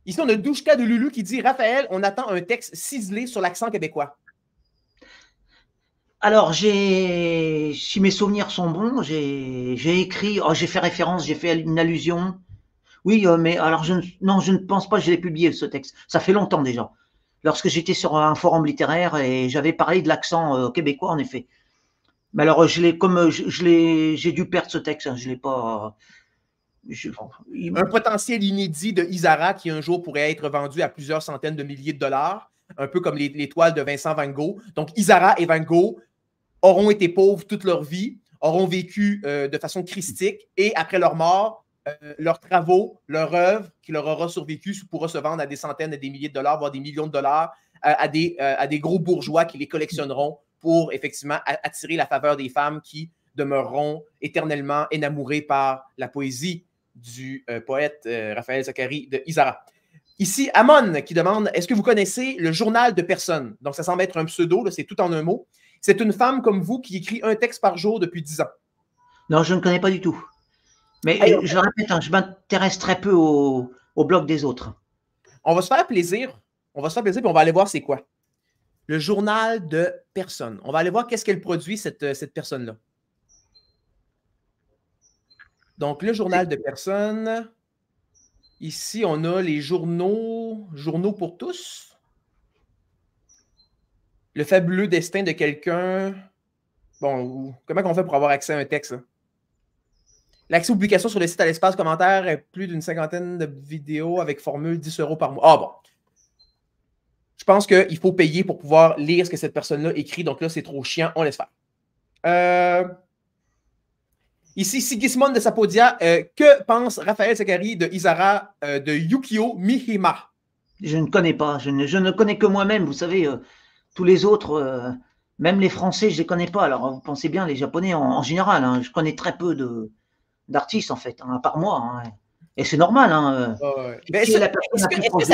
Ici, on a Douchka de Lulu qui dit Raphaël, on attend un texte ciselé sur l'accent québécois. Alors, j'ai, si mes souvenirs sont bons, j'ai écrit, oh, j'ai fait référence, j'ai fait une allusion. Oui, euh, mais alors non, je ne pense pas que je l'ai publié ce texte. Ça fait longtemps déjà lorsque j'étais sur un forum littéraire et j'avais parlé de l'accent euh, québécois, en effet. Mais alors, je l'ai, comme je, j'ai dû perdre ce texte, je hein, je l'ai pas. Euh, un potentiel inédit de Isara qui un jour pourrait être vendu à plusieurs centaines de milliers de dollars, un peu comme les, toiles de Vincent Van Gogh. Donc, Isara et Van Gogh auront été pauvres toute leur vie, auront vécu euh, de façon christique et après leur mort, euh, leurs travaux, leur œuvre qui leur aura survécu pourra se vendre à des centaines, à des milliers de dollars, voire des millions de dollars euh, à, des, euh, à des gros bourgeois qui les collectionneront pour effectivement attirer la faveur des femmes qui demeureront éternellement enamourées par la poésie du poète Raphaël Zachary de Isara. Ici, Amon qui demande Est-ce que vous connaissez le journal de personnes Donc, ça semble être un pseudo, c'est tout en un mot. C'est une femme comme vous qui écrit un texte par jour depuis dix ans. Non, je ne connais pas du tout. Mais je répète, hein, je m'intéresse très peu au, au, blog des autres. On va se faire plaisir. On va se faire plaisir, puis on va aller voir c'est quoi. Le journal de personne. On va aller voir qu'est-ce qu'elle produit, cette, euh, personne-là. Donc, le journal de personne. Ici, on a les journaux, journaux pour tous. Le fabuleux destin de quelqu'un. Bon, comment on fait pour avoir accès à un texte? L'accès aux publications sur le site à l'espace commentaire, plus d'une cinquantaine de vidéos avec formule 10 euros par mois. Ah bon. Je pense qu'il faut payer pour pouvoir lire ce que cette personne-là écrit. Donc là, c'est trop chiant, on laisse faire. Euh, ici, Sigismond de Sapodia. Euh, que pense Raphaël Sakari de Isara euh, de Yukio Mihima? Je ne connais pas. Je ne, connais que moi-même. Vous savez, tous les autres, même les Français, je ne les connais pas. Alors, vous pensez bien, les Japonais en, général. Hein. je connais très peu de, d'artistes, en fait, hein, par mois. Hein. Et c'est normal. Hein. est-ce que,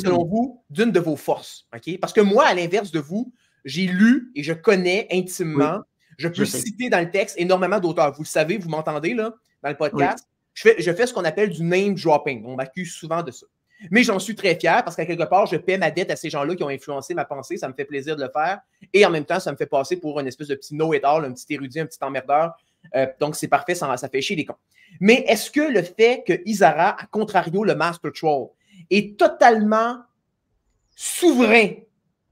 selon vous, d'une de vos forces? Parce que moi, à l'inverse de vous, j'ai lu et je connais intimement, je peux citer dans le texte énormément d'auteurs. Vous le savez, vous m'entendez là, dans le podcast. Je, fais, je fais ce qu'on appelle du name dropping. On m'accuse souvent de ça. Mais j'en suis très fier parce qu'à quelque part, je paie ma dette à ces gens-là qui ont influencé ma pensée. Ça me fait plaisir de le faire. Et en même temps, ça me fait passer pour une espèce de petit know-it-all, un petit érudit, un petit emmerdeur euh, donc, c'est parfait, ça, fait chier les cons. Mais est-ce que le fait que Isara, à contrario, le Master Troll, est totalement souverain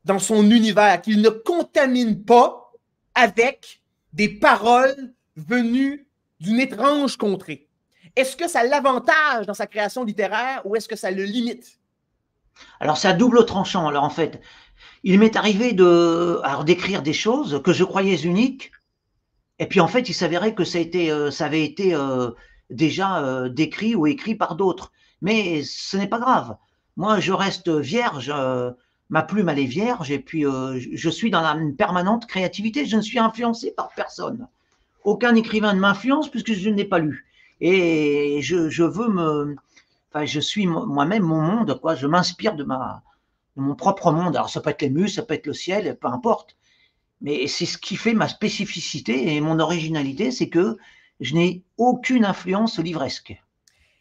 dans son univers, qu'il ne contamine pas avec des paroles venues d'une étrange contrée? Est-ce que ça l'avantage dans sa création littéraire ou est-ce que ça le limite? Alors, c'est à double tranchant, Alors en fait. Il m'est arrivé de, d'écrire des choses que je croyais uniques et puis en fait, il s'avérait que ça, euh, avait été euh, déjà euh, décrit ou écrit par d'autres. Mais ce n'est pas grave. Moi, je reste vierge, ma plume, elle est vierge, et puis je suis dans une permanente créativité. Je ne suis influencé par personne. Aucun écrivain ne m'influence puisque je ne l'ai pas lu. Et je, veux me. Enfin, je suis moi-même mon monde, quoi. Je m'inspire de, ma, de mon propre monde. Alors, ça peut être les muses, ça peut être le ciel, peu importe. Mais c'est ce qui fait ma spécificité et mon originalité, c'est que je n'ai aucune influence livresque.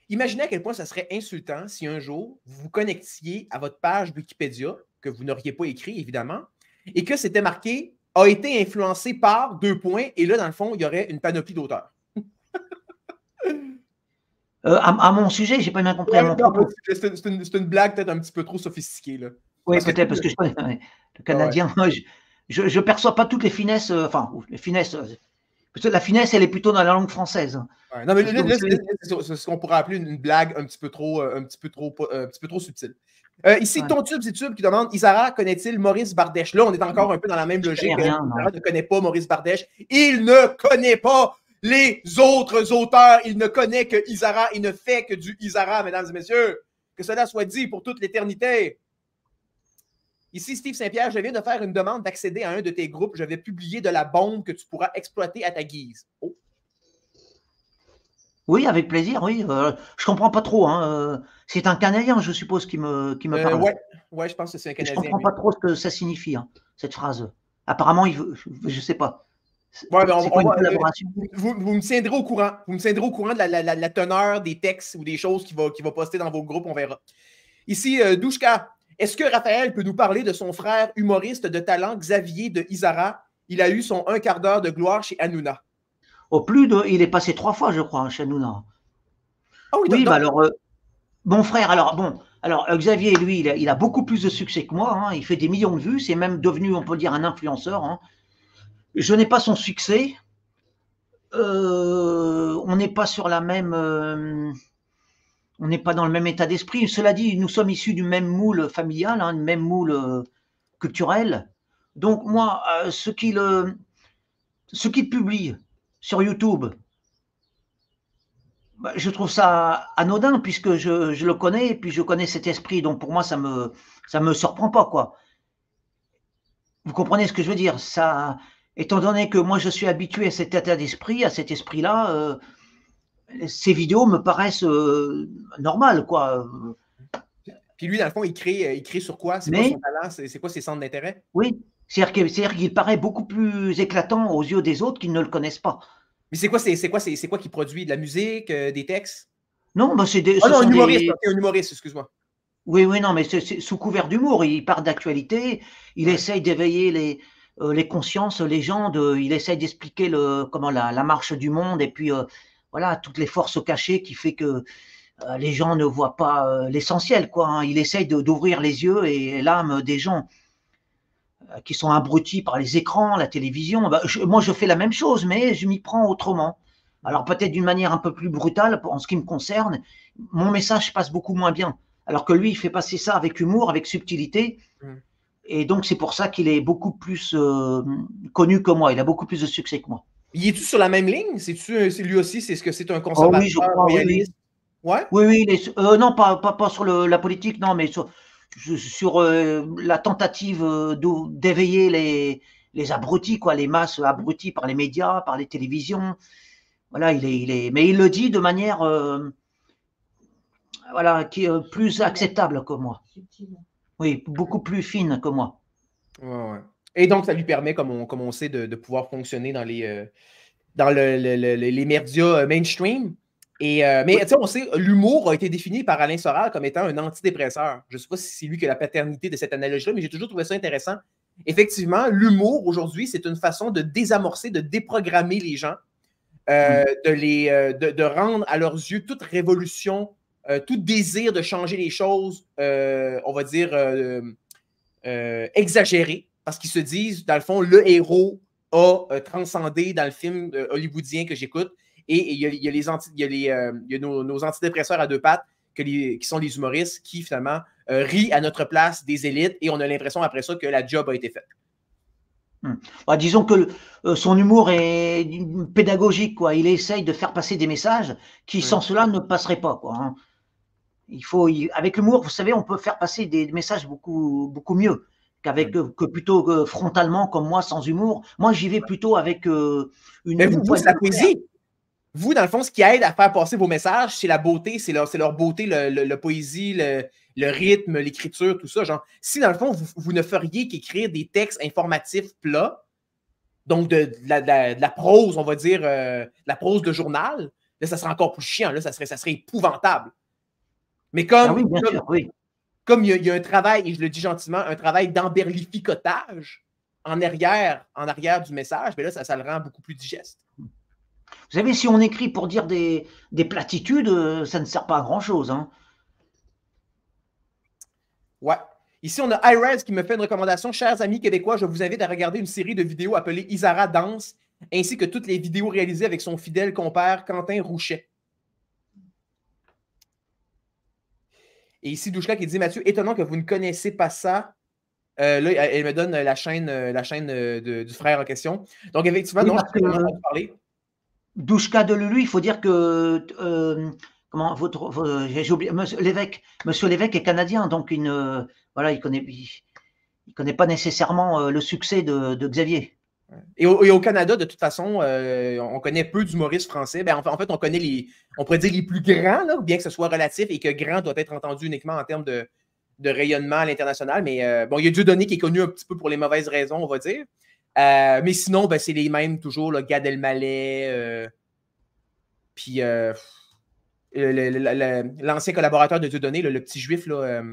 Imaginez à quel point ça serait insultant si un jour vous vous connectiez à votre page Wikipédia, que vous n'auriez pas écrit évidemment, et que c'était marqué a été influencé par deux points, et là, dans le fond, il y aurait une panoplie d'auteurs. Euh, à, mon sujet, j'ai pas bien compris. c'est une, blague peut-être un petit peu trop sophistiquée. Là. Oui, peut-être, parce que, je suis le Canadien, moi, je, je ne perçois pas toutes les finesses, euh, enfin, les finesses. Euh, la finesse, elle est plutôt dans la langue française. non, mais là, c'est ce qu'on pourrait appeler une, blague un petit peu trop, euh, un petit peu trop, peu trop subtile. ici, ton tube, c'est tube qui demande Isara connaît-il Maurice Bardèche Là, on est encore un peu dans la même logique. ne connaît pas Maurice Bardèche. Il ne connaît pas les autres auteurs. Il ne connaît que Isara. Il ne fait que du Isara, mesdames et messieurs. Que cela soit dit pour toute l'éternité. Ici, Steve Saint-Pierre, je viens de faire une demande d'accéder à un de tes groupes. Je vais publier de la bombe que tu pourras exploiter à ta guise. Oh. Oui, avec plaisir, oui. Je euh, je comprends pas trop. Hein. Euh, c'est un Canadien, je suppose, qui me, qui me euh, parle. Ouais. je pense que c'est un Canadien. Je comprends pas trop ce que ça signifie, hein, cette phrase. Apparemment, il veut, je sais pas. vous, me tiendrez au courant. Vous me tiendrez au courant de la, teneur des textes ou des choses qui va, va poster dans vos groupes, on verra. Ici, Dushka. Douchka, est-ce que Raphaël peut nous parler de son frère humoriste de talent, Xavier de Isara? Il a eu son un quart d'heure de gloire chez Hanouna. Au oh, plus, de, il est passé trois fois, je crois, chez Hanouna. Ah oui, bah alors, euh, mon frère, alors, bon, alors euh, Xavier, lui, il a, beaucoup plus de succès que moi. Hein. il fait des millions de vues. C'est même devenu, on peut dire, un influenceur. Hein. Je n'ai pas son succès. Euh, on n'est pas sur la même on n'est pas dans le même état d'esprit. Cela dit, nous sommes issus du même moule familial, hein, du même moule euh, culturel. Donc moi, euh, ce qu'il ce publie sur YouTube, bah, je trouve ça anodin puisque je, le connais et puis je connais cet esprit. Donc pour moi, ça me ça me surprend pas quoi. Vous comprenez ce que je veux dire Ça, étant donné que moi je suis habitué à cet état d'esprit, à cet esprit-là. Euh, ces vidéos me paraissent euh, normales, quoi. Puis lui, dans le fond, il crée, euh, sur quoi? C'est quoi son talent? C'est quoi ses centres d'intérêt? Oui, c'est-à-dire qu'il paraît beaucoup plus éclatant aux yeux des autres qui ne le connaissent pas. Mais c'est quoi, c'est quoi, c'est quoi qui produit de la musique, euh, des textes Non, bah c'est des. un ah humoriste, excuse-moi. Oui, oui, non, mais c'est sous couvert d'humour, il parle d'actualité, il essaye d'éveiller les, les consciences, les gens, de, il essaye d'expliquer le comment la, marche du monde et puis voilà, toutes les forces cachées qui fait que euh, les gens ne voient pas euh, l'essentiel, quoi. Hein. Il essaye d'ouvrir les yeux et l'âme des gens euh, qui sont abrutis par les écrans, la télévision. Bah, moi, je fais la même chose, mais je m'y prends autrement. Alors peut-être d'une manière un peu plus brutale en ce qui me concerne, mon message passe beaucoup moins bien. Alors que lui, il fait passer ça avec humour, avec subtilité. Mmh. Et donc c'est pour ça qu'il est beaucoup plus connu que moi. Il a beaucoup plus de succès que moi. Il est-tu sur la même ligne? cest lui aussi, c'est ce que c'est un ah conservateur oui, Oui, ouais? oui, euh, non, pas, sur la politique, non, mais sur, euh, la tentative euh, d'éveiller les, les, abrutis, quoi, les masses abruties par les médias, par les télévisions. Voilà, il est, il est, mais il le dit de manière voilà, qui est plus acceptable que moi. Oui, beaucoup plus fine que moi. Ouais, ouais. Et donc, ça lui permet, comme on, sait, de, pouvoir fonctionner dans les, euh, dans les médias euh, mainstream. Et, euh, tu mais on sait, l'humour a été défini par Alain Soral comme étant un antidépresseur. Je ne sais pas si c'est lui qui a la paternité de cette analogie-là, mais j'ai toujours trouvé ça intéressant. Effectivement, l'humour aujourd'hui, c'est une façon de désamorcer, de déprogrammer les gens, de, les, de, rendre à leurs yeux toute révolution, tout désir de changer les choses, on va dire, exagéré parce qu'ils se disent, dans le fond, le héros a euh, transcendé dans le film euh, hollywoodien que j'écoute. Et il y, a nos, antidépresseurs à deux pattes, qui sont les humoristes, qui finalement euh, rient à notre place des élites. Et on a l'impression après ça que la job a été faite. Hmm. Bah, disons que son humour est pédagogique, quoi. Il essaye de faire passer des messages qui, sans cela, ne passeraient pas, quoi. Hein. Il faut, avec l'humour, vous savez, on peut faire passer des messages beaucoup, beaucoup mieux qu'avec mm. que plutôt frontalement comme moi sans humour. Moi, j'y vais plutôt avec euh, une. Mais vous, c'est la poésie. Vous, dans le fond, ce qui aide à faire passer vos messages, c'est la beauté, c'est leur, beauté, le, poésie, le, rythme, l'écriture, tout ça. Genre, si dans le fond, vous, ne feriez qu'écrire des textes informatifs plats, donc de, la, prose, on va dire, euh, la prose de journal, là, ça serait encore plus chiant, là, ça serait, épouvantable. Mais comme, ah oui, oui comme il y, a, un travail, et je le dis gentiment, un travail d'emberlificotage en arrière, en arrière du message, mais ben là, ça, le rend beaucoup plus digeste. Vous savez, si on écrit pour dire des, platitudes, euh, ça ne sert pas à grand-chose. Hein. Ouais. Ici, on a IRES qui me fait une recommandation. Chers amis québécois, je vous invite à regarder une série de vidéos appelée Isara Danse, ainsi que toutes les vidéos réalisées avec son fidèle compère Quentin Rouchet. Et ici, Douchka qui dit Mathieu, étonnant que vous ne connaissez pas ça. Euh, là, elle me donne la chaîne, euh, la chaîne euh, du frère en question. Donc, effectivement, non, parler. Douchka de Lulu, il faut dire que. comment votre, j'ai oublié, Monsieur l'évêque, Monsieur l'évêque est canadien, donc une, voilà, il connaît, il, connaît pas nécessairement le succès de Xavier. Et au, Canada, de toute façon, euh, on connaît peu d'humoristes français. Ben, en, fait, on connaît les, on pourrait dire les plus grands, bien que ce soit relatif et que grand doit être entendu uniquement en termes de, rayonnement à l'international. Mais euh, bon, il y a Dieudonné qui est connu un petit peu pour les mauvaises raisons, on va dire. Euh, mais sinon, ben, c'est les mêmes toujours, Gad Elmaleh, puis l'ancien collaborateur de Dieudonné, le, le petit juif. Là,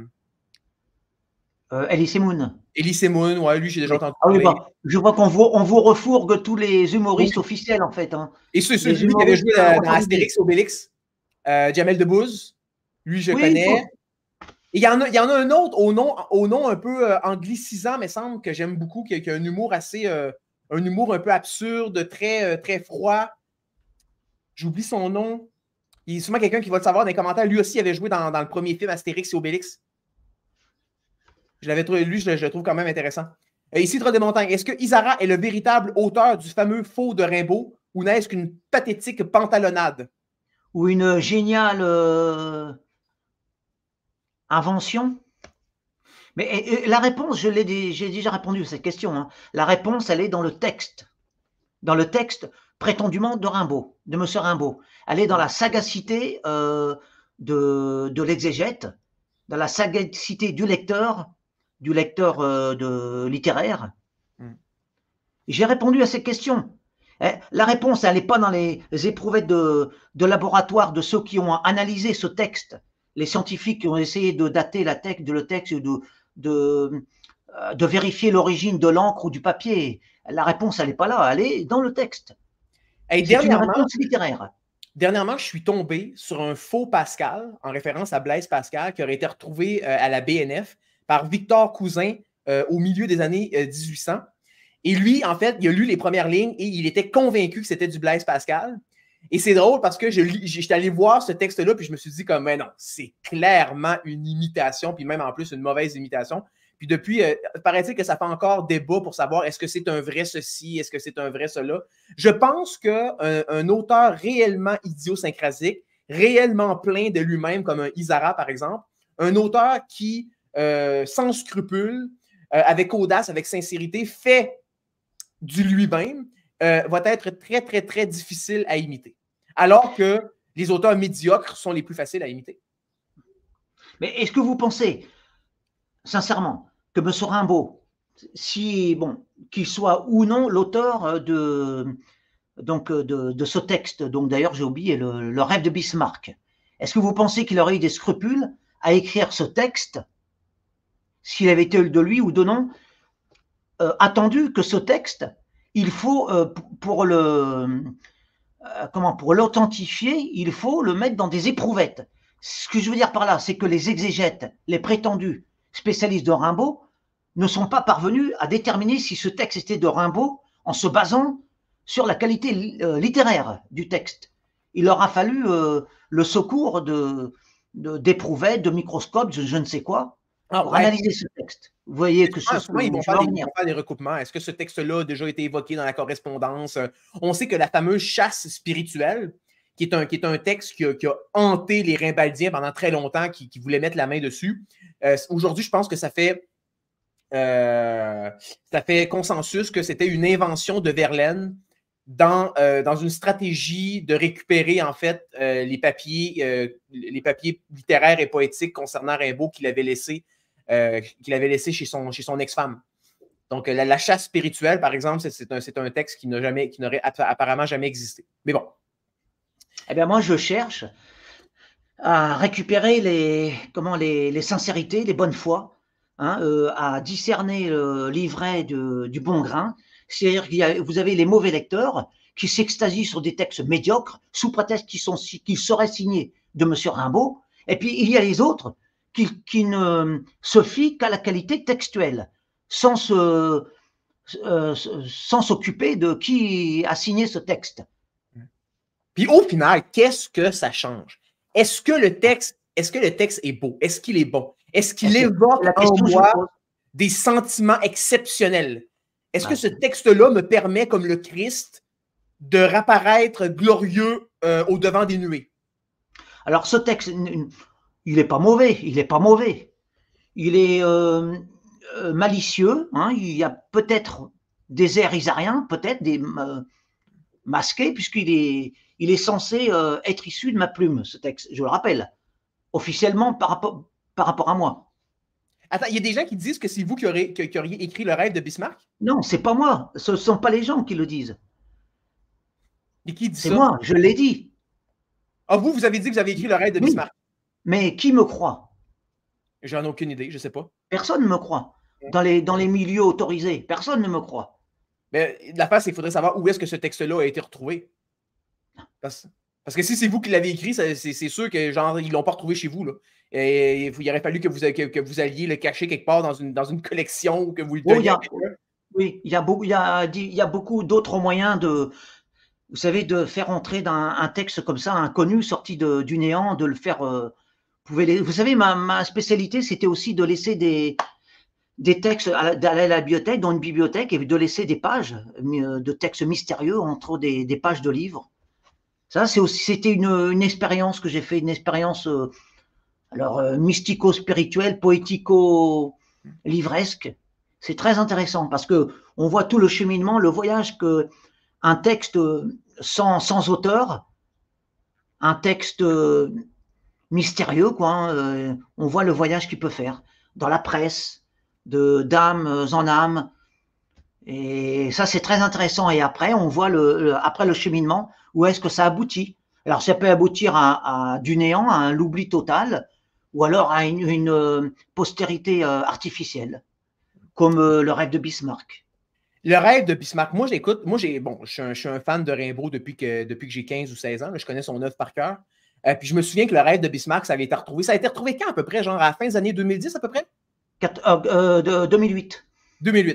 Elie Moon. Elise Moon, ouais, lui, j'ai déjà entendu ah bah, je vois qu'on vous, on vous refourgue tous les humoristes officiels, en fait. Hein. Et celui, qui avait joué dans euh, Astérix, Obélix, euh, Jamel Debbouze, lui, je connais. Il y, en a, il y, en a, un autre au nom, au nom un peu euh, anglicisant, mais semble que j'aime beaucoup, qui a, un humour assez. un humour un peu absurde, très, très froid. J'oublie son nom. Il y sûrement quelqu'un qui va le savoir dans les commentaires. Lui aussi avait joué dans, dans le premier film Astérix et Obélix. Je l'avais trouvé, lui, je le, trouve quand même intéressant. Et euh, ici, Trois des Montagnes, est-ce que Isara est le véritable auteur du fameux faux de Rimbaud ou n'est-ce qu'une pathétique pantalonnade? Ou une géniale euh, invention? Mais la réponse, je l'ai j'ai déjà répondu à cette question. Hein. La réponse, elle est dans le texte. Dans le texte prétendument de Rimbaud, de Monsieur Rimbaud. Elle est dans la sagacité euh, de l'exégète, dans la sagacité du lecteur du lecteur euh, de littéraire hmm. J'ai répondu à ces questions. Eh, la réponse, elle n'est pas dans les éprouvettes de, laboratoire de ceux qui ont analysé ce texte, les scientifiques qui ont essayé de dater le texte, euh, de, vérifier l'origine de l'encre ou du papier. La réponse, elle n'est pas là, elle est dans le texte. Et une littéraire. Dernièrement, je suis tombé sur un faux Pascal en référence à Blaise Pascal qui aurait été retrouvé euh, à la BNF par Victor Cousin euh, au milieu des années 1800. Euh, et lui, en fait, il a lu les premières lignes et il était convaincu que c'était du Blaise Pascal. Et c'est drôle parce que j'étais allé voir ce texte-là, puis je me suis dit comme, mais non, c'est clairement une imitation, puis même en plus une mauvaise imitation. Puis depuis, euh, paraît-il que ça fait encore débat pour savoir est-ce que c'est un vrai ceci, est-ce que c'est un vrai cela. Je pense qu'un un auteur réellement idiosyncrasique, réellement plein de lui-même, comme un Isara par exemple, un auteur qui euh, sans scrupules, euh, avec audace, avec sincérité, fait du lui-même, euh, va être très, très, très difficile à imiter. Alors que les auteurs médiocres sont les plus faciles à imiter. Mais est-ce que vous pensez, sincèrement, que M. Rimbaud, si, bon, qu'il soit ou non l'auteur de, de, ce texte, donc d'ailleurs j'ai oublié le, le, rêve de Bismarck, est-ce que vous pensez qu'il aurait eu des scrupules à écrire ce texte s'il avait été de lui ou de non, euh, attendu que ce texte, il faut, euh, pour le euh, comment pour l'authentifier, il faut le mettre dans des éprouvettes. Ce que je veux dire par là, c'est que les exégètes, les prétendus spécialistes de Rimbaud, ne sont pas parvenus à déterminer si ce texte était de Rimbaud en se basant sur la qualité littéraire du texte. Il leur a fallu le secours d'éprouvettes, de, microscopes, je ne sais quoi, alors, ah, analysez ce texte. Vous voyez que ce soit. Ils vont des, recoupements. Est-ce que ce texte-là a déjà été évoqué dans la correspondance? Euh, on sait que la fameuse chasse spirituelle, qui est un, qui est un texte qui a, hanté les Rimbaldiens pendant très longtemps, qui, qui voulaient mettre la main dessus. Euh, aujourd'hui, je pense que ça fait, euh, ça fait consensus que c'était une invention de Verlaine dans, dans une stratégie de récupérer en fait les, papiers, les papiers littéraires et poétiques concernant Rimbaud qu'il avait laissés euh, qu'il avait laissé chez son, chez son ex-femme. Donc, la, chasse spirituelle, par exemple, c'est un, texte qui n'aurait apparemment jamais existé. Mais bon. Eh bien, moi, je cherche à récupérer les, comment, les, sincérités, les bonnes foi, hein, euh, à discerner l'ivraie du bon grain. C'est-à-dire que vous avez les mauvais lecteurs qui s'extasient sur des textes médiocres sous prétexte qu'ils seraient signés de M. Rimbaud. Et puis, il y a les autres qui, ne se fie qu'à la qualité textuelle, euh, sans s'occuper de qui a signé ce texte. Puis au final, qu'est-ce que ça change? Est-ce que le texte, est beau? Est-ce qu'il est bon? Est-ce qu'il évoque des sentiments exceptionnels? Est-ce que ah. ce texte-là me permet, comme le Christ, de rapparaître glorieux euh, au devant des nuées? Alors, ce texte, il n'est pas mauvais, il n'est pas mauvais. Il est euh, euh, malicieux, hein. il y a peut-être des airs isariens, peut-être des euh, masqués, puisqu'il est, il est censé être issu de ma plume, ce texte, je le rappelle, officiellement par rapport, par rapport à moi. Attends, il y a des gens qui disent que c'est vous qui auriez, écrit le rêve de Bismarck Non, c'est pas moi, ce ne sont pas les gens qui le disent. Et qui dit C'est moi, je l'ai dit. Ah, vous, vous avez dit que vous avez écrit le rêve de Bismarck. Mais qui me croit J'en ai aucune idée, je ne sais pas. Personne ne me croit. Dans les, dans les milieux autorisés, personne ne me croit. Mais la face, il faudrait savoir où est-ce que ce texte-là a été retrouvé. Parce, que si c'est vous qui l'avez écrit, c'est sûr que genre ils l'ont pas retrouvé chez vous. Là. Et, il aurait fallu que vous, que, vous alliez le cacher quelque part dans une, dans une collection ou que vous le oh, donniez. oui, il y a, beaucoup, il y a, il beaucoup d'autres moyens de, vous savez, de faire entrer dans un texte comme ça, inconnu, sorti du néant, de le faire euh, vous savez, ma, spécialité, c'était aussi de laisser des, textes, d'aller à la bibliothèque, dans une bibliothèque, et de laisser des pages de textes mystérieux entre des, pages de livres. Ça, c'était une, expérience que j'ai fait, une expérience, euh, alors, euh, mystico-spirituelle, poético-livresque. C'est très intéressant parce que on voit tout le cheminement, le voyage que un texte euh, sans auteur, un texte mystérieux, quoi. Hein, euh, on voit le voyage qu'il peut faire dans la presse, de d'âme en âme. Et ça, c'est très intéressant. Et après, on voit le, après le cheminement, où est-ce que ça aboutit. Alors, ça peut aboutir à, du néant, à l'oubli total, ou alors à une, euh, postérité euh, artificielle, comme le rêve de Bismarck. Le rêve de Bismarck, moi j'écoute, moi j'ai bon, je suis, un, un, fan de Rimbaud depuis que, depuis que j'ai 15 ou 16 ans, je connais son œuvre par cœur. Euh, puis je me souviens que le rêve de Bismarck, ça avait été retrouvé. Ça a été retrouvé quand à peu près, genre à la fin des années 2010 à peu près? 2008. 2008,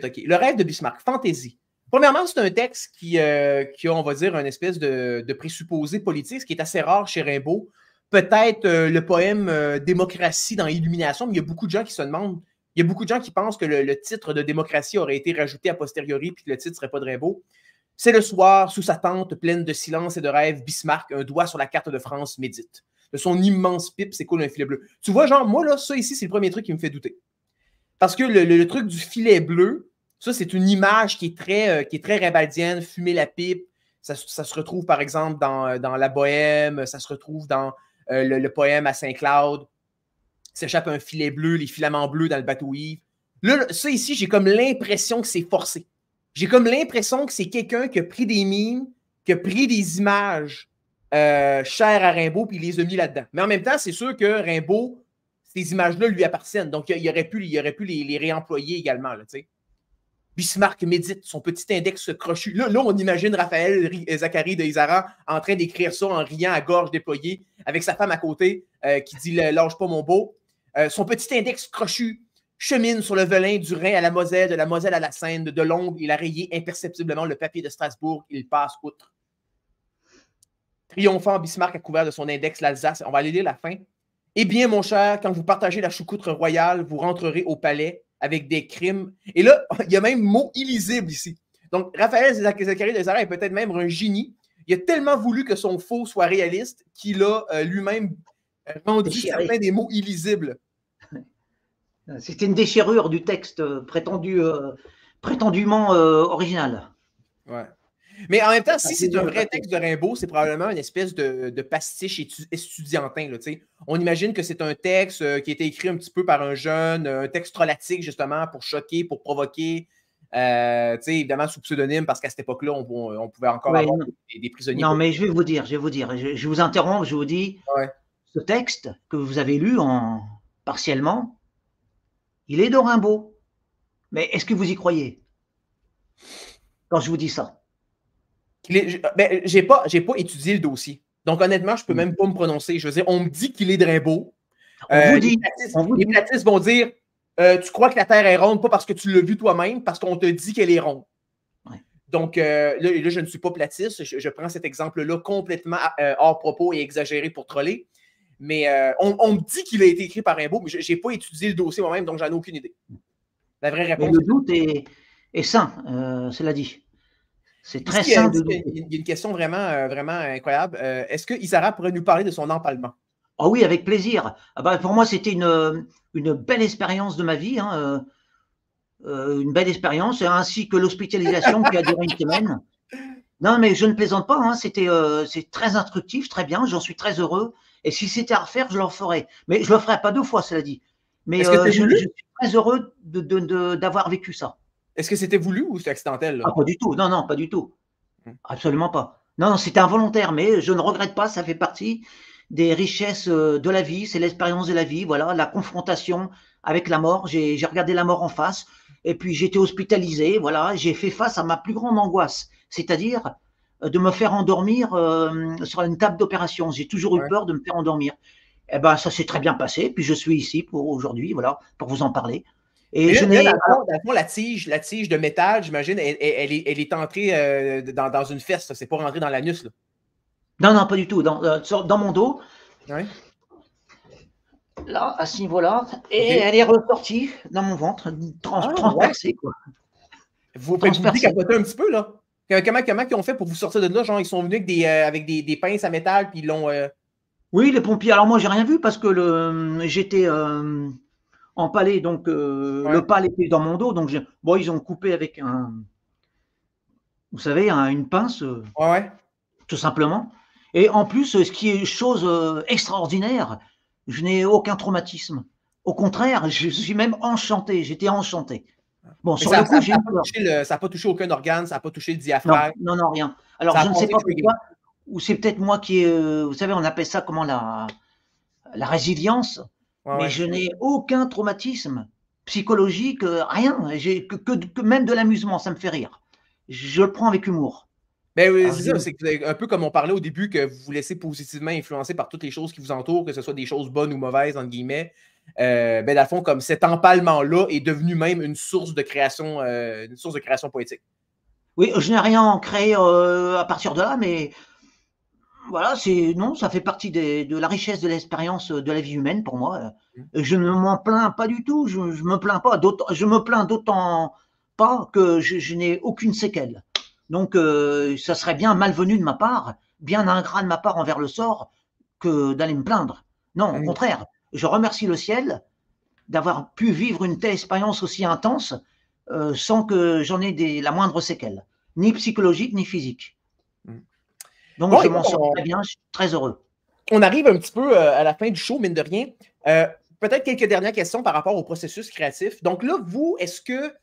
euh, euh, OK. Le rêve de Bismarck, fantaisie. Premièrement, c'est un texte qui, qui, a, on va dire, une espèce de, présupposé politique, ce qui est assez rare chez Rimbaud. Peut-être le poème Démocratie dans Illumination, mais il y a beaucoup de gens qui se demandent, il y a beaucoup de gens qui pensent que le, titre de Démocratie aurait été rajouté a posteriori puis que le titre ne serait pas de Rimbaud. C'est le soir, sous sa tente pleine de silence et de rêve, Bismarck, un doigt sur la carte de France, médite. De son immense pipe s'écoule un filet bleu. Tu vois, genre, moi, là, ça ici, c'est le premier truc qui me fait douter. Parce que le, truc du filet bleu, ça, c'est une image qui est très, euh, qui est très fumer la pipe. Ça, se retrouve, par exemple, euh, dans, La Bohème, ça se retrouve dans euh, le, poème à Saint-Cloud. S'échappe un filet bleu, les filaments bleus dans le bateau Yves. Là, ça ici, j'ai comme l'impression que c'est forcé. J'ai comme l'impression que c'est quelqu'un qui a pris des mines, qui a pris des images euh, chères à Rimbaud, puis les a mis là-dedans. Mais en même temps, c'est sûr que Rimbaud, ces images-là lui appartiennent. Donc, il aurait pu, il aurait les, réemployer également, tu sais. Bismarck médite, son petit index crochu. Là, on imagine Raphaël euh, Zacharie de Isara en train d'écrire ça en riant à gorge déployée, avec sa femme à côté euh, qui dit Lâche pas mon beau. son petit index crochu chemine sur le velin du Rhin à la Moselle, de la Moselle à la Seine, de Londres. Il a rayé imperceptiblement le papier de Strasbourg. Il passe outre. Triomphant, Bismarck a couvert de son index l'Alsace. On va aller lire la fin. Eh bien, mon cher, quand vous partagez la choucoutre royale, vous rentrerez au palais avec des crimes. Et là, il y a même mot illisible ici. Donc, Raphaël Zachary de Zara est peut-être même un génie. Il a tellement voulu que son faux soit réaliste qu'il a euh, lui-même euh, rendu certains des mots illisibles. C'était une déchirure du texte euh, prétendu, euh, prétendument euh, original. Mais en même temps, si ah, c'est un vrai texte de Rimbaud, c'est probablement une espèce de, de pastiche étudiantin. On imagine que c'est un texte qui a été écrit un petit peu par un jeune, un texte trollatique, justement, pour choquer, pour provoquer. évidemment, sous pseudonyme, parce qu'à cette époque-là, on, pouvait encore avoir des, prisonniers. Non, mais je vais vous dire, je vais vous dire, je, vous interromps, je vous dis, ce texte que vous avez lu en, partiellement, il est de Rimbaud. Mais est-ce que vous y croyez quand je vous dis ça? Je ah, n'ai ben, pas, pas étudié le dossier. Donc honnêtement, je ne peux même pas me prononcer. Je veux dire, on me dit qu'il est de Rimbaud. Euh, les, platistes, vont dire euh, tu crois que la Terre est ronde, pas parce que tu l'as vu toi-même, parce qu'on te dit qu'elle est ronde. Donc euh, là, je ne suis pas platiste, je prends cet exemple-là complètement hors propos et exagéré pour troller. Mais euh, on, me dit qu'il a été écrit par Rimbaud, mais je n'ai pas étudié le dossier moi-même, donc j'en ai aucune idée. La vraie réponse. le doute est, sain, euh, cela dit. C'est très sain. De Il y a une question vraiment, euh, vraiment incroyable. Est-ce que Isara pourrait nous parler de son empalement? Ah oui, avec plaisir. Ah bah, pour moi, c'était une, belle expérience de ma vie. Hein, une belle expérience, hein, ainsi que l'hospitalisation qui a duré une semaine. Non, mais je ne plaisante pas. Hein, c'était c'est très instructif, très bien. J'en suis très heureux. Et si c'était à refaire, je l'en ferais. Mais je le ferais pas deux fois, cela dit. Mais euh, je, suis très heureux d'avoir vécu ça. Est-ce que c'était voulu ou c'est accidentel ah, Pas du tout. Non, non, pas du tout. Absolument pas. Non, non, c'était involontaire, mais je ne regrette pas. Ça fait partie des richesses euh, de la vie. C'est l'expérience de la vie. Voilà, la confrontation avec la mort. J'ai regardé la mort en face. Et puis j'étais hospitalisé. Voilà, j'ai fait face à ma plus grande angoisse, c'est-à-dire euh, de me faire endormir euh, sur une table d'opération. J'ai toujours eu peur de me faire endormir. Eh ben, ça s'est très bien passé. Puis je suis ici pour aujourd'hui, voilà, pour vous en parler. Et je n'ai… la tige, la tige de métal, j'imagine, elle, elle, est, entrée euh, dans, une fesse. C'est pas rentré dans l'anus. Non, non, pas du tout. Dans, dans mon dos. Là, à ce niveau-là, et elle est ressortie dans mon ventre, trans ah, Quoi. Vous pouvez me un petit peu, là? Comment, comment ils ont fait pour vous sortir de là? Genre, ils sont venus avec des, euh, pinces à métal, puis ils l'ont. Euh, oui, les pompiers. Alors, moi, j'ai rien vu parce que j'étais euh, en palais, donc le palais était dans mon dos. Donc, bon, ils ont coupé avec un. Vous savez, une pince. Ouais, Tout simplement. Et en plus, ce qui est chose extraordinaire, je n'ai aucun traumatisme. Au contraire, je suis même enchanté. J'étais enchanté. Bon, sur ça, le coup, ça n'a pas, touché aucun organe, ça n'a pas touché le diaphragme. Non, non, rien. Alors, je ne sais pas pourquoi, ou c'est peut-être moi qui. Euh, vous savez, on appelle ça comment la, la résilience, mais je n'ai aucun traumatisme psychologique, euh, rien. J'ai que, même de l'amusement, ça me fait rire. Je le prends avec humour. Ben c'est ça, c'est un peu comme on parlait au début que vous vous laissez positivement influencer par toutes les choses qui vous entourent, que ce soit des choses bonnes ou mauvaises, entre guillemets mais euh, ben, dans fond, comme cet empalement-là est devenu même une source de création, euh, une source de création poétique. Oui, je n'ai rien créé euh, à partir de là, mais voilà, c'est non, ça fait partie de la richesse de l'expérience de la vie humaine pour moi. Mm. Je ne m'en plains pas du tout. Je, je me plains pas. Je me plains d'autant pas que je, je n'ai aucune séquelle. Donc, ça serait bien malvenu de ma part, bien ingrat de ma part envers le sort, que d'aller me plaindre. Non, au mm. contraire, je remercie le ciel d'avoir pu vivre une telle expérience aussi intense euh, sans que j'en ai la moindre séquelle, ni psychologique ni physique. Mm. Donc je m'en sors très bien, je suis très heureux. On arrive un petit peu euh, à la fin du show, mine de rien. Euh, peut-être quelques dernières questions par rapport au processus créatif. Donc là, vous, est-ce que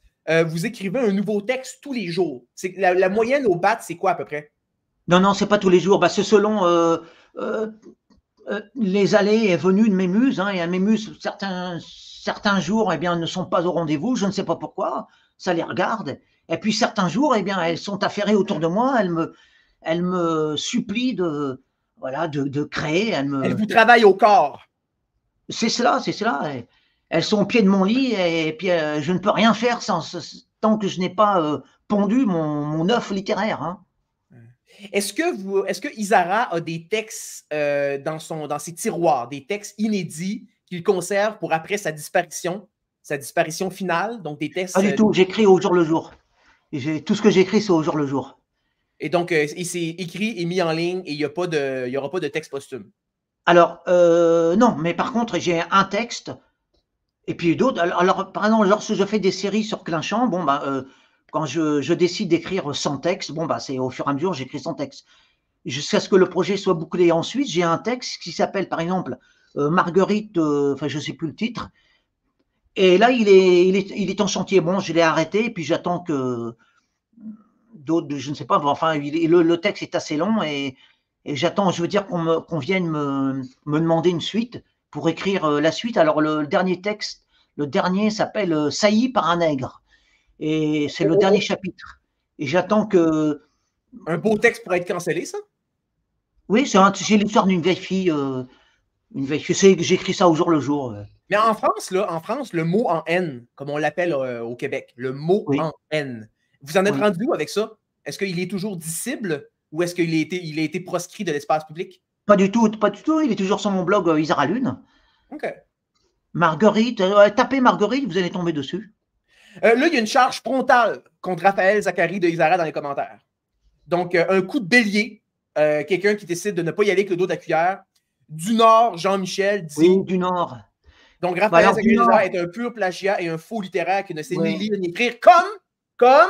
vous écrivez un nouveau texte tous les jours? la, moyenne au BAT, c'est quoi à peu près? Non, non, n'est pas tous les jours. Bah, c'est selon. Euh, les allées et venues de mes muses, hein, et à mes muses, certains, certains jours, eh bien, ne sont pas au rendez-vous, je ne sais pas pourquoi, ça les regarde. Et puis certains jours, eh bien, elles sont affairées autour de moi, elles me, elles me supplient de, voilà, de, de créer. Elles, me... vous travaillent au corps. C'est cela, c'est cela. Elles sont au pied de mon lit et, puis euh, je ne peux rien faire sans, tant que je n'ai pas euh, pondu mon, mon œuf littéraire. Hein. Est-ce que, vous, est-ce que Isara a des textes euh, dans, son, dans ses tiroirs, des textes inédits qu'il conserve pour après sa disparition, sa disparition finale, donc des textes... Pas du euh, tout, j'écris au jour le jour. Et tout ce que j'écris, c'est au jour le jour. Et donc, il euh, s'est écrit et mis en ligne et il n'y aura pas de texte posthume. Alors, non, mais par contre, j'ai un texte et puis d'autres. Alors, par exemple, lorsque je fais des séries sur Clinchamp, bon, bah, quand je, décide d'écrire sans texte, bon, bah, c'est au fur et à mesure, j'écris 100 texte. Jusqu'à ce que le projet soit bouclé. Ensuite, j'ai un texte qui s'appelle, par exemple, euh, Marguerite, euh, enfin, je ne sais plus le titre. Et là, il est, il est, en chantier. Bon, je l'ai arrêté, puis j'attends que d'autres, je ne sais pas, enfin, le, texte est assez long et, j'attends, je veux dire, qu'on vienne me, demander une suite pour écrire euh, la suite. Alors, le, dernier texte, le dernier s'appelle Saillie par un nègre. Et c'est le oh. dernier chapitre. Et j'attends que. Un beau texte pourrait être cancellé, ça? Oui, c'est l'histoire d'une vieille fille. Euh, une vieille fille. J'écris ça au jour le jour. Mais en France, là, en France, le mot en haine, comme on l'appelle euh, au Québec, le mot en haine. Vous en êtes rendu avec ça? Est-ce qu'il est toujours dissible ou est-ce qu'il a été, a été proscrit de l'espace public? Pas du tout, pas du tout. Il est toujours sur mon blog euh, Lune. OK. Marguerite, tapez Marguerite, vous allez tomber dessus. Euh, là, il y a une charge frontale contre Raphaël Zachary de Isara dans les commentaires. Donc, euh, un coup de bélier, euh, quelqu'un qui décide de ne pas y aller que le dos de cuillère. Du Nord, Jean-Michel dit. Oui, du Nord. Donc, bah, Raphaël Zachary de est un pur plagiat et un faux littéraire qui ne sait ni lire ni écrire, comme, comme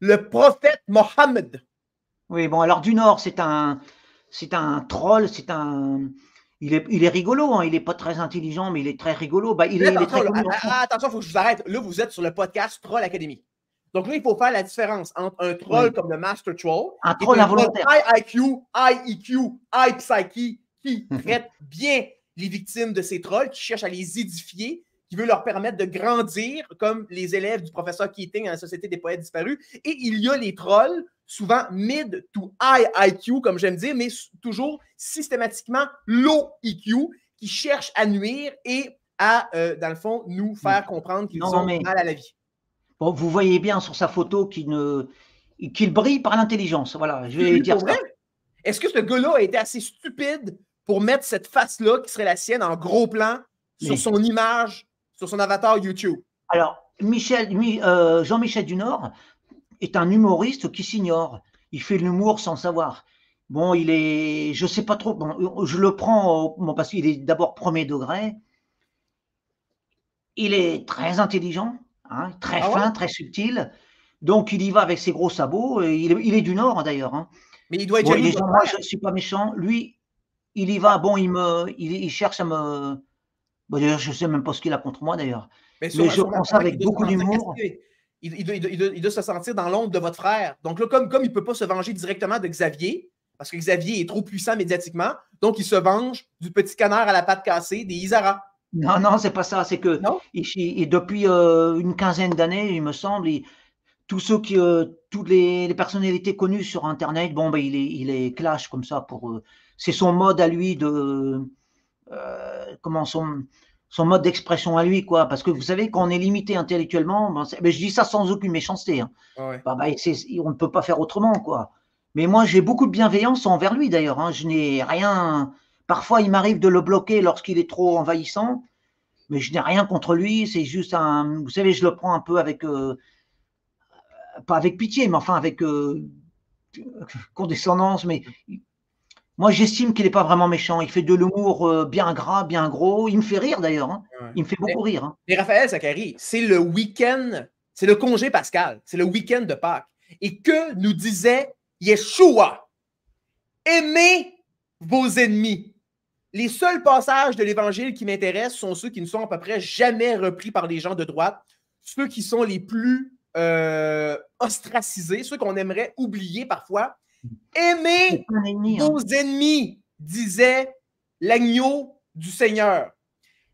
le prophète Mohammed. Oui, bon, alors, du Nord, c'est un, c'est un troll, c'est un il est, rigolo, hein. il n'est pas très intelligent, mais il est très rigolo. Ben, il, est, très attention, il faut que je vous arrête. Là, vous êtes sur le podcast Troll Academy. Donc là, il faut faire la différence entre un troll comme le Master Troll, un troll involontaire. High IQ, e qui traite bien les victimes de ces trolls, qui cherche à les édifier, qui veut leur permettre de grandir comme les élèves du professeur Keating à la Société des poètes disparus. Et il y a les trolls, souvent mid to high IQ, comme j'aime dire, mais toujours systématiquement low IQ, qui cherchent à nuire et à, euh, dans le fond, nous faire comprendre qu'ils ont mal à la vie. Bon, vous voyez bien sur sa photo qu'il ne... brille par l'intelligence. Voilà, je vais dire Est-ce que ce gars-là a été assez stupide pour mettre cette face-là, qui serait la sienne, en gros plan, sur son image sur son avatar YouTube. Alors, Michel, euh, Jean-Michel Dunord est un humoriste qui s'ignore. Il fait l'humour sans savoir. Bon, il est, je sais pas trop. Bon, je le prends bon, parce qu'il est d'abord premier degré. Il est très intelligent, hein, très ah fin, très subtil. Donc, il y va avec ses gros sabots. il, est, du Nord hein, d'ailleurs. Hein. Mais il doit être Moi, je ne suis pas méchant. Lui, il y va. Bon, il me, il cherche à me, d'ailleurs, je ne sais même pas ce qu'il a contre moi, d'ailleurs. Mais, je pense avec beaucoup d'humour. Il, doit se sentir dans l'ombre de votre frère. Donc là, comme, comme il ne peut pas se venger directement de Xavier, parce que Xavier est trop puissant médiatiquement, donc il se venge du petit canard à la patte cassée des Isara. Non, non, c'est pas ça. C'est que non? depuis euh, une quinzaine d'années, il me semble, tous ceux qui, euh, toutes les, personnalités connues sur Internet, bon, ben, il, est, clash comme ça. pour. Euh, c'est son mode à lui de euh, comment son, son mode d'expression à lui, quoi. Parce que vous savez, quand on est limité intellectuellement, ben, ben je dis ça sans aucune méchanceté. Hein. Ah bah, ben, on ne peut pas faire autrement, quoi. Mais moi, j'ai beaucoup de bienveillance envers lui, d'ailleurs. Hein. Je n'ai rien. Parfois, il m'arrive de le bloquer lorsqu'il est trop envahissant, mais je n'ai rien contre lui. C'est juste un. Vous savez, je le prends un peu avec. Euh, pas avec pitié, mais enfin avec euh, condescendance, mais moi, j'estime qu'il n'est pas vraiment méchant. Il fait de l'humour euh, bien gras, bien gros. Il me fait rire d'ailleurs. Hein. Il me fait beaucoup rire. Hein. Mais Raphaël Zachary, c'est le week-end, c'est le congé pascal, c'est le week-end de Pâques. Et que nous disait Yeshua? Aimez vos ennemis. Les seuls passages de l'Évangile qui m'intéressent sont ceux qui ne sont à peu près jamais repris par les gens de droite, ceux qui sont les plus euh, ostracisés, ceux qu'on aimerait oublier parfois. « Aimer hein. nos ennemis, disait l'agneau du Seigneur.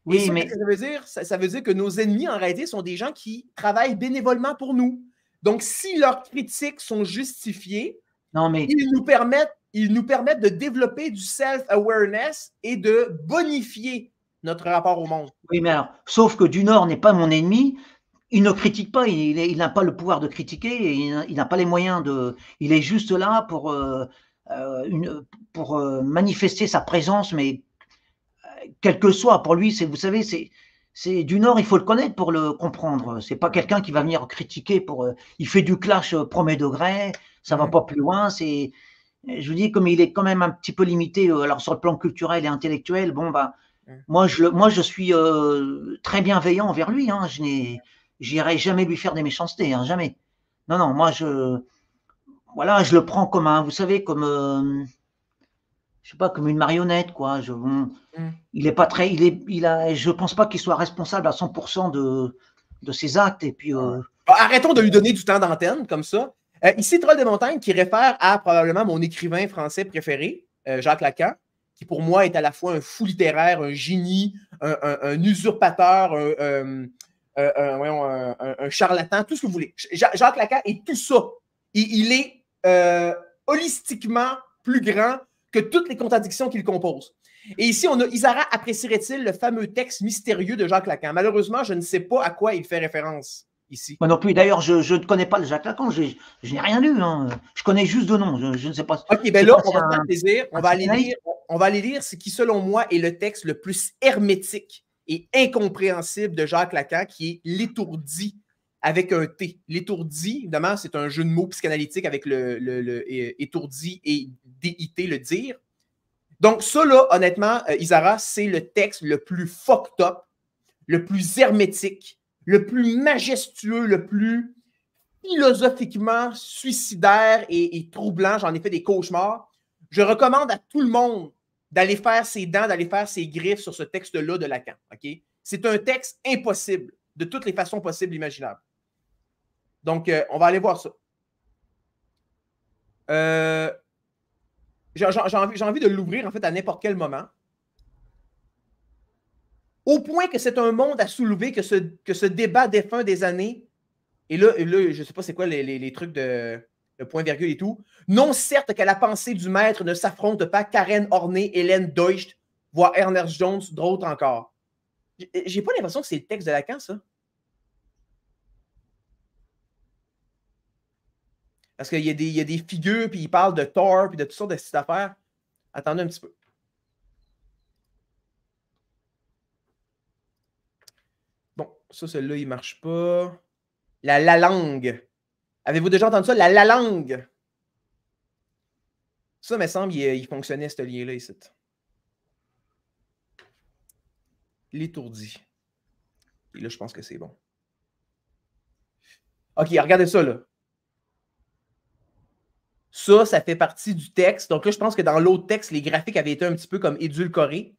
Oui, eh, mais... ça veut dire? Ça, que nos ennemis, en réalité, sont des gens qui travaillent bénévolement pour nous. Donc, si leurs critiques sont justifiées, mais... ils, nous permettent, ils nous permettent de développer du self-awareness et de bonifier notre rapport au monde. Oui, mais alors, sauf que du Nord n'est pas mon ennemi, il ne critique pas, il, il n'a pas le pouvoir de critiquer, il n'a pas les moyens de. Il est juste là pour, euh, euh, une, pour euh, manifester sa présence, mais quel que soit, pour lui, c'est, vous savez, c'est. C'est du Nord, il faut le connaître pour le comprendre. C'est pas quelqu'un qui va venir critiquer pour. il fait du clash premier degré, ça va mmh. pas plus loin. C'est, je vous dis, comme il est quand même un petit peu limité, alors sur le plan culturel et intellectuel, bon bah, mmh. moi je moi je suis très bienveillant envers lui. Hein, je n'ai j'irai jamais lui faire des méchancetés, hein, jamais. Non, non, moi je, voilà, je le prends comme un, vous savez, comme, euh, je sais pas, comme une marionnette, quoi. Je, mm. il est pas très, il est, il a, je pense pas qu'il soit responsable à 100% de, de ses actes et puis. Euh, ah, arrêtons de lui donner du temps d'antenne comme ça. Euh, ici, Troll des montagnes qui réfère à probablement mon écrivain français préféré, Jacques Lacan qui pour moi est à la fois un fou littéraire, un génie, un, un usurpateur, un, euh, un, charlatan, tout ce que vous voulez. Jacques Lacan est tout ça. Il, est euh, holistiquement plus grand que toutes les contradictions qu'il compose. Et ici, on a Isara apprécierait-il le fameux texte mystérieux de Jacques Lacan? Malheureusement, je ne sais pas à quoi il fait référence ici. Moi non plus. D'ailleurs, je, ne connais pas le Jacques Lacan. Je, n'ai rien lu. Hein. Je connais juste de nom. Je, ne sais pas. Ok, ben là, on va, On, va aller lire, on va aller lire ce qui, selon moi, est le texte le plus hermétique et incompréhensible de Jacques Lacan qui est l'étourdi avec un T. L'étourdi, évidemment, c'est un jeu de mots psychanalytique avec le, euh, étourdi et DIT, le dire. Donc, ça, là, honnêtement, euh, Isara, c'est le texte le plus fucked up, le plus hermétique, le plus majestueux, le plus philosophiquement suicidaire et troublant. J'en ai fait des cauchemars. Je recommande à tout le monde d'aller faire ses dents, d'aller faire ses griffes sur ce texte-là de Lacan. OK? C'est un texte impossible, de toutes les façons possibles imaginables. Donc, euh, on va aller voir ça. Euh, j'ai, envie, de l'ouvrir, en fait, à n'importe quel moment. Au point que c'est un monde à soulever, que ce, que ce débat des années. Et là, je ne sais pas c'est quoi les trucs de le point virgule et tout. Non, certes que la pensée du maître ne s'affronte pas Karen Orné, Hélène Deutsch, voire Ernest Jones, d'autres encore. Euh, j'ai pas l'impression que c'est le texte de Lacan, ça. Parce qu'il y, a des figures, puis il parle de Thor, puis de toutes sortes de petites affaires. Attendez un petit peu. Bon, ça, celui-là, il marche pas. La, la langue. Avez-vous déjà entendu ça? La langue. Ça, me semble, euh, il, fonctionnait ce lien-là ici. L'étourdi. Et là, je pense que c'est bon. OK, regardez ça, là. Ça, ça fait partie du texte. Donc là, je pense que dans l'autre texte, les graphiques avaient été un petit peu comme édulcorés.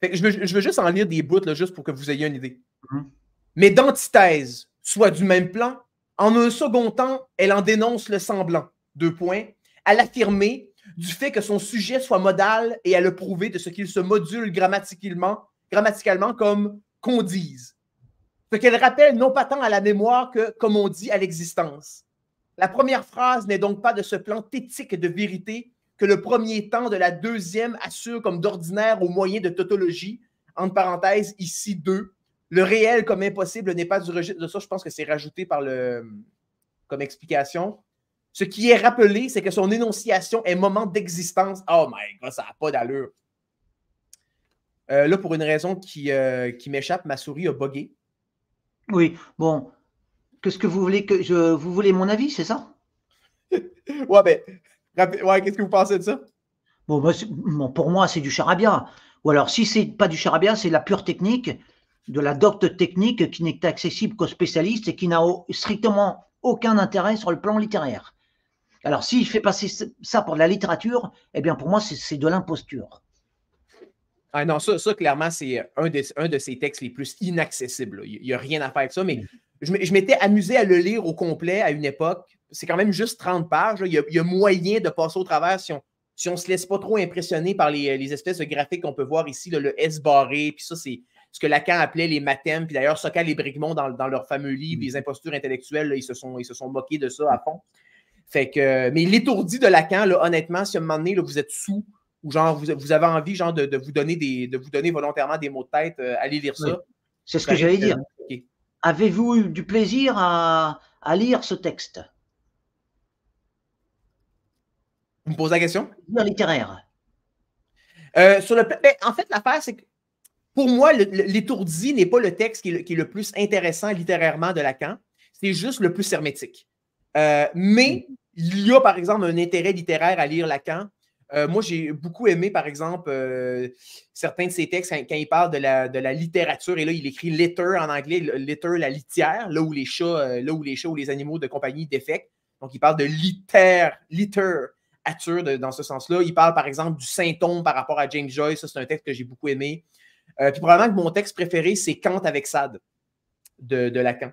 Fait je, veux, juste en lire des bouts, là, juste pour que vous ayez une idée. Mm-hmm. Mais d'antithèse, soit du même plan, en un second temps, elle en dénonce le semblant. Deux points. À l'affirmer du fait que son sujet soit modal et à le prouver de ce qu'il se module grammaticalement, grammaticalement comme qu'on dise. Ce qu'elle rappelle non pas tant à la mémoire que, comme on dit, à l'existence. La première phrase n'est donc pas de ce plan éthique de vérité que le premier temps de la deuxième assure comme d'ordinaire au moyen de tautologie, entre parenthèses, ici deux, le réel comme impossible n'est pas du registre de ça. Je pense que c'est rajouté par le comme explication. Ce qui est rappelé, c'est que son énonciation est moment d'existence. Oh my god, ça n'a pas d'allure. Euh, là, pour une raison qui, euh, qui m'échappe, ma souris a bogué. Oui, bon. Qu'est-ce que vous voulez que je. Vous voulez mon avis, c'est ça? ouais, ben. Ouais, qu'est-ce que vous pensez de ça? Ben, bon, pour moi, c'est du charabia. Ou alors, si c'est pas du charabia, c'est la pure technique de la docte technique qui n'est accessible qu'aux spécialistes et qui n'a strictement aucun intérêt sur le plan littéraire. Alors s'il fait passer ça pour de la littérature, eh bien pour moi c'est de l'imposture. Ah non, ça, clairement, c'est euh, un, de ses textes les plus inaccessibles. Il n'y a rien à faire avec ça, mais je, m'étais amusé à le lire au complet à une époque. C'est quand même juste 30 pages. Il y, a, moyen de passer au travers si on ne se laisse pas trop impressionner par les, espèces de graphiques qu'on peut voir ici, le S barré, puis ça, c'est ce que Lacan appelait les mathèmes. Puis d'ailleurs, Sokal et Brigmont, dans, leur fameux livre, Les impostures intellectuelles, ils, se sont, ils se sont moqués de ça à fond. Fait que, mais l'étourdi de Lacan, là, honnêtement, si à un moment donné, vous êtes sous ou genre vous, avez envie genre, de, vous donner de vous donner volontairement des mots de tête, euh, allez lire ça. C'est ce que j'allais dire. Avez-vous eu du plaisir à, lire ce texte Vous me posez la question Littéraire. Euh, sur le, ben, en fait, l'affaire, c'est que pour moi, l'étourdi n'est pas le texte qui est le, plus intéressant littérairement de Lacan, c'est juste le plus hermétique. Euh, mais mm. il y a, par exemple, un intérêt littéraire à lire Lacan. Euh, moi, j'ai beaucoup aimé, par exemple, euh, certains de ses textes quand, il parle de la, littérature. Et là, il écrit litter en anglais, litter, la litière, là où les chats, là où les chats ou les animaux de compagnie défectent. Donc, il parle de litter, litterature dans ce sens-là. Il parle, par exemple, du saint symptôme par rapport à James Joyce. Ça, c'est un texte que j'ai beaucoup aimé. Euh, puis probablement que mon texte préféré, c'est Kant avec Sade de, Lacan.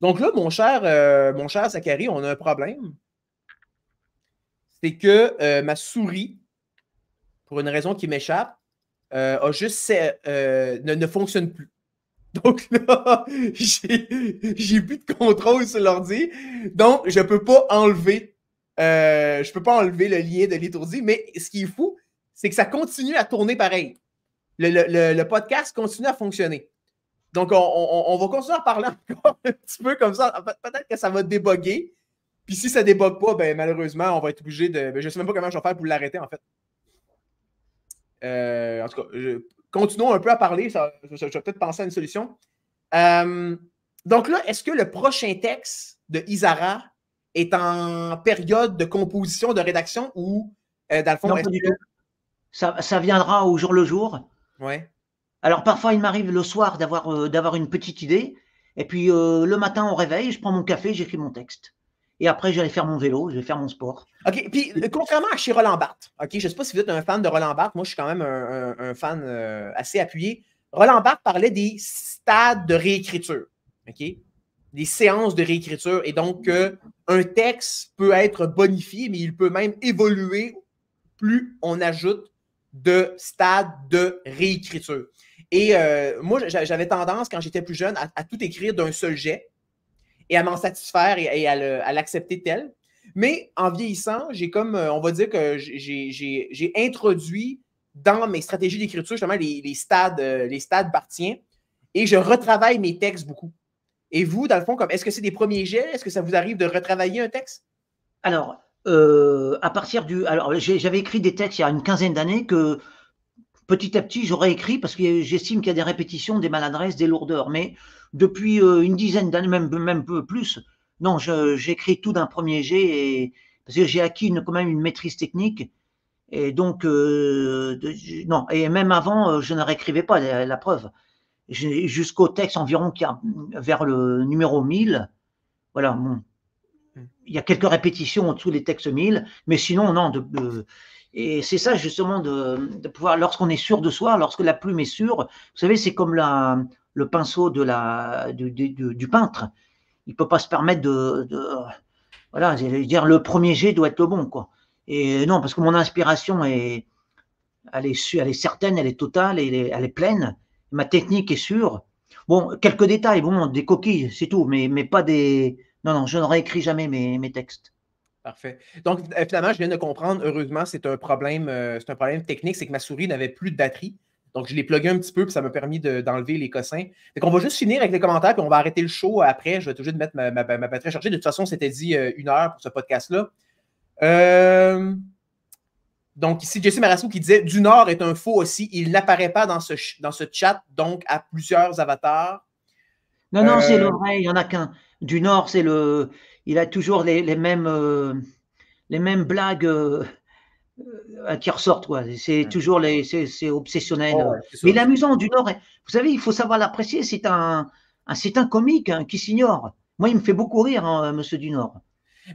Donc là, mon cher, euh, mon cher Zachary, on a un problème. C'est que euh, ma souris, pour une raison qui m'échappe, a juste, ne, fonctionne plus. Donc là, j'ai plus de contrôle sur l'ordi. Donc, je ne peux pas enlever. je peux pas enlever le lien de l'étourdi, mais ce qui est fou, c'est que ça continue à tourner pareil le, podcast continue à fonctionner. Donc, on, va continuer à parler encore un petit peu comme ça. Peut-être que ça va déboguer. Puis si ça ne débogue pas, ben, malheureusement, on va être obligé de. Ben, je ne sais même pas comment je vais faire pour l'arrêter, en fait. Euh, en tout cas, continuons un peu à parler. je, vais peut-être penser à une solution. Euh, donc là, est-ce que le prochain texte de Isara est en période de composition, de rédaction ou, euh, dans le fond, ça, viendra au jour le jour. Ouais. Alors parfois, il m'arrive le soir d'avoir euh, d'avoir une petite idée, et puis euh, le matin au réveil, je prends mon café, j'écris mon texte. Et après, j'allais faire mon vélo, je vais faire mon sport. OK. Puis, euh, contrairement à chez Roland Barthes, OK, je ne sais pas si vous êtes un fan de Roland Barthes, moi, je suis quand même un, fan assez appuyé. Roland Barthes parlait des stades de réécriture, OK? Des séances de réécriture. Et donc, un texte peut être bonifié, mais il peut même évoluer plus on ajoute de stade de réécriture. Et euh, moi, j'avais tendance, quand j'étais plus jeune, à, tout écrire d'un seul jet et à m'en satisfaire et, à l'accepter tel. Mais en vieillissant, j'ai comme, euh, on va dire que j'ai introduit dans mes stratégies d'écriture justement les, stades, euh, les stades partiens et je retravaille mes textes beaucoup. Et vous, dans le fond, comme est-ce que c'est des premiers jets? Est-ce que ça vous arrive de retravailler un texte? Alors, euh, à partir du. Alors, j'avais écrit des textes il y a une quinzaine d'années que petit à petit j'aurais écrit parce que j'estime qu'il y a des répétitions, des maladresses, des lourdeurs. Mais depuis euh, une dizaine d'années, même, même peu plus, non, j'écris tout d'un premier jet et, parce que j'ai acquis quand même une maîtrise technique. Et donc, euh, non, et même avant, je ne réécrivais pas la, preuve. Jusqu'au texte environ qui a, vers le numéro 1000. Voilà, bon, il y a quelques répétitions en dessous des textes 1000, mais sinon, non. et c'est ça justement de, pouvoir, lorsqu'on est sûr de soi, lorsque la plume est sûre, vous savez, c'est comme la, le pinceau de la, du, peintre. Il ne peut pas se permettre de, Voilà, veux dire, le premier jet doit être le bon, quoi. Et non, parce que mon inspiration est, elle est, elle est certaine, elle est totale, elle est, elle est pleine. Ma technique est sûre. Bon, quelques détails, bon, des coquilles, c'est tout, mais, mais pas des non, non, je n'aurais écrit jamais mes, textes. Parfait. Donc, euh, finalement, je viens de comprendre, heureusement, c'est un problème, euh, c'est un problème technique, c'est que ma souris n'avait plus de batterie. Donc, je l'ai plugué un petit peu, puis ça m'a permis d'enlever les cossins. Donc, qu'on va juste finir avec les commentaires, puis on va arrêter le show après. Je vais toujours mettre ma, ma, batterie chargée. De toute façon, c'était dit euh, une heure pour ce podcast-là. Donc, ici, Jesse Marassou qui disait Du Nord est un faux aussi. Il n'apparaît pas dans ce, dans ce chat, donc à plusieurs avatars. Non, non, c'est l'oreille, il y en a qu'un du Nord, c'est le, il a toujours les, mêmes, euh, les mêmes blagues euh, qui ressortent. C'est toujours les, c'est, obsessionnel. Oh, Mais l'amusant du Nord, vous savez, il faut savoir l'apprécier. C'est un, c'est un comique hein, qui s'ignore. Moi, il me fait beaucoup rire, hein, euh, Monsieur du Nord.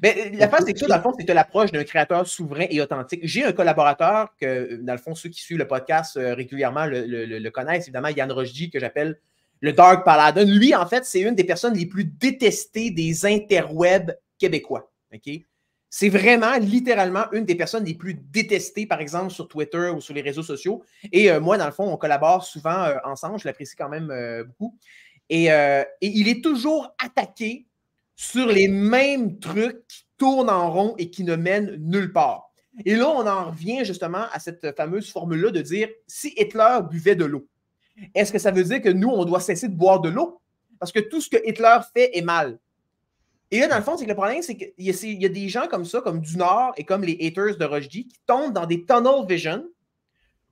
Mais la phase c'est que dans le fond, c'est l'approche d'un créateur souverain et authentique. J'ai un collaborateur que, dans le fond, ceux qui suivent le podcast régulièrement le, le, le, connaissent, évidemment, Yann Rojdi, que j'appelle le Dark Paladin. Lui, en fait, c'est une des personnes les plus détestées des interwebs québécois. OK? C'est vraiment, littéralement, une des personnes les plus détestées, par exemple, sur Twitter ou sur les réseaux sociaux. Et euh, moi, dans le fond, on collabore souvent euh, ensemble. Je l'apprécie quand même euh, beaucoup. Et, et, il est toujours attaqué sur les mêmes trucs qui tournent en rond et qui ne mènent nulle part. Et là, on en revient justement à cette fameuse formule-là de dire si Hitler buvait de l'eau. Est-ce que ça veut dire que nous, on doit cesser de boire de l'eau? Parce que tout ce que Hitler fait est mal. Et là, dans le fond, c'est que le problème, c'est qu'il y, a des gens comme ça, comme du Nord et comme les haters de Rushdie, qui tombent dans des tunnel vision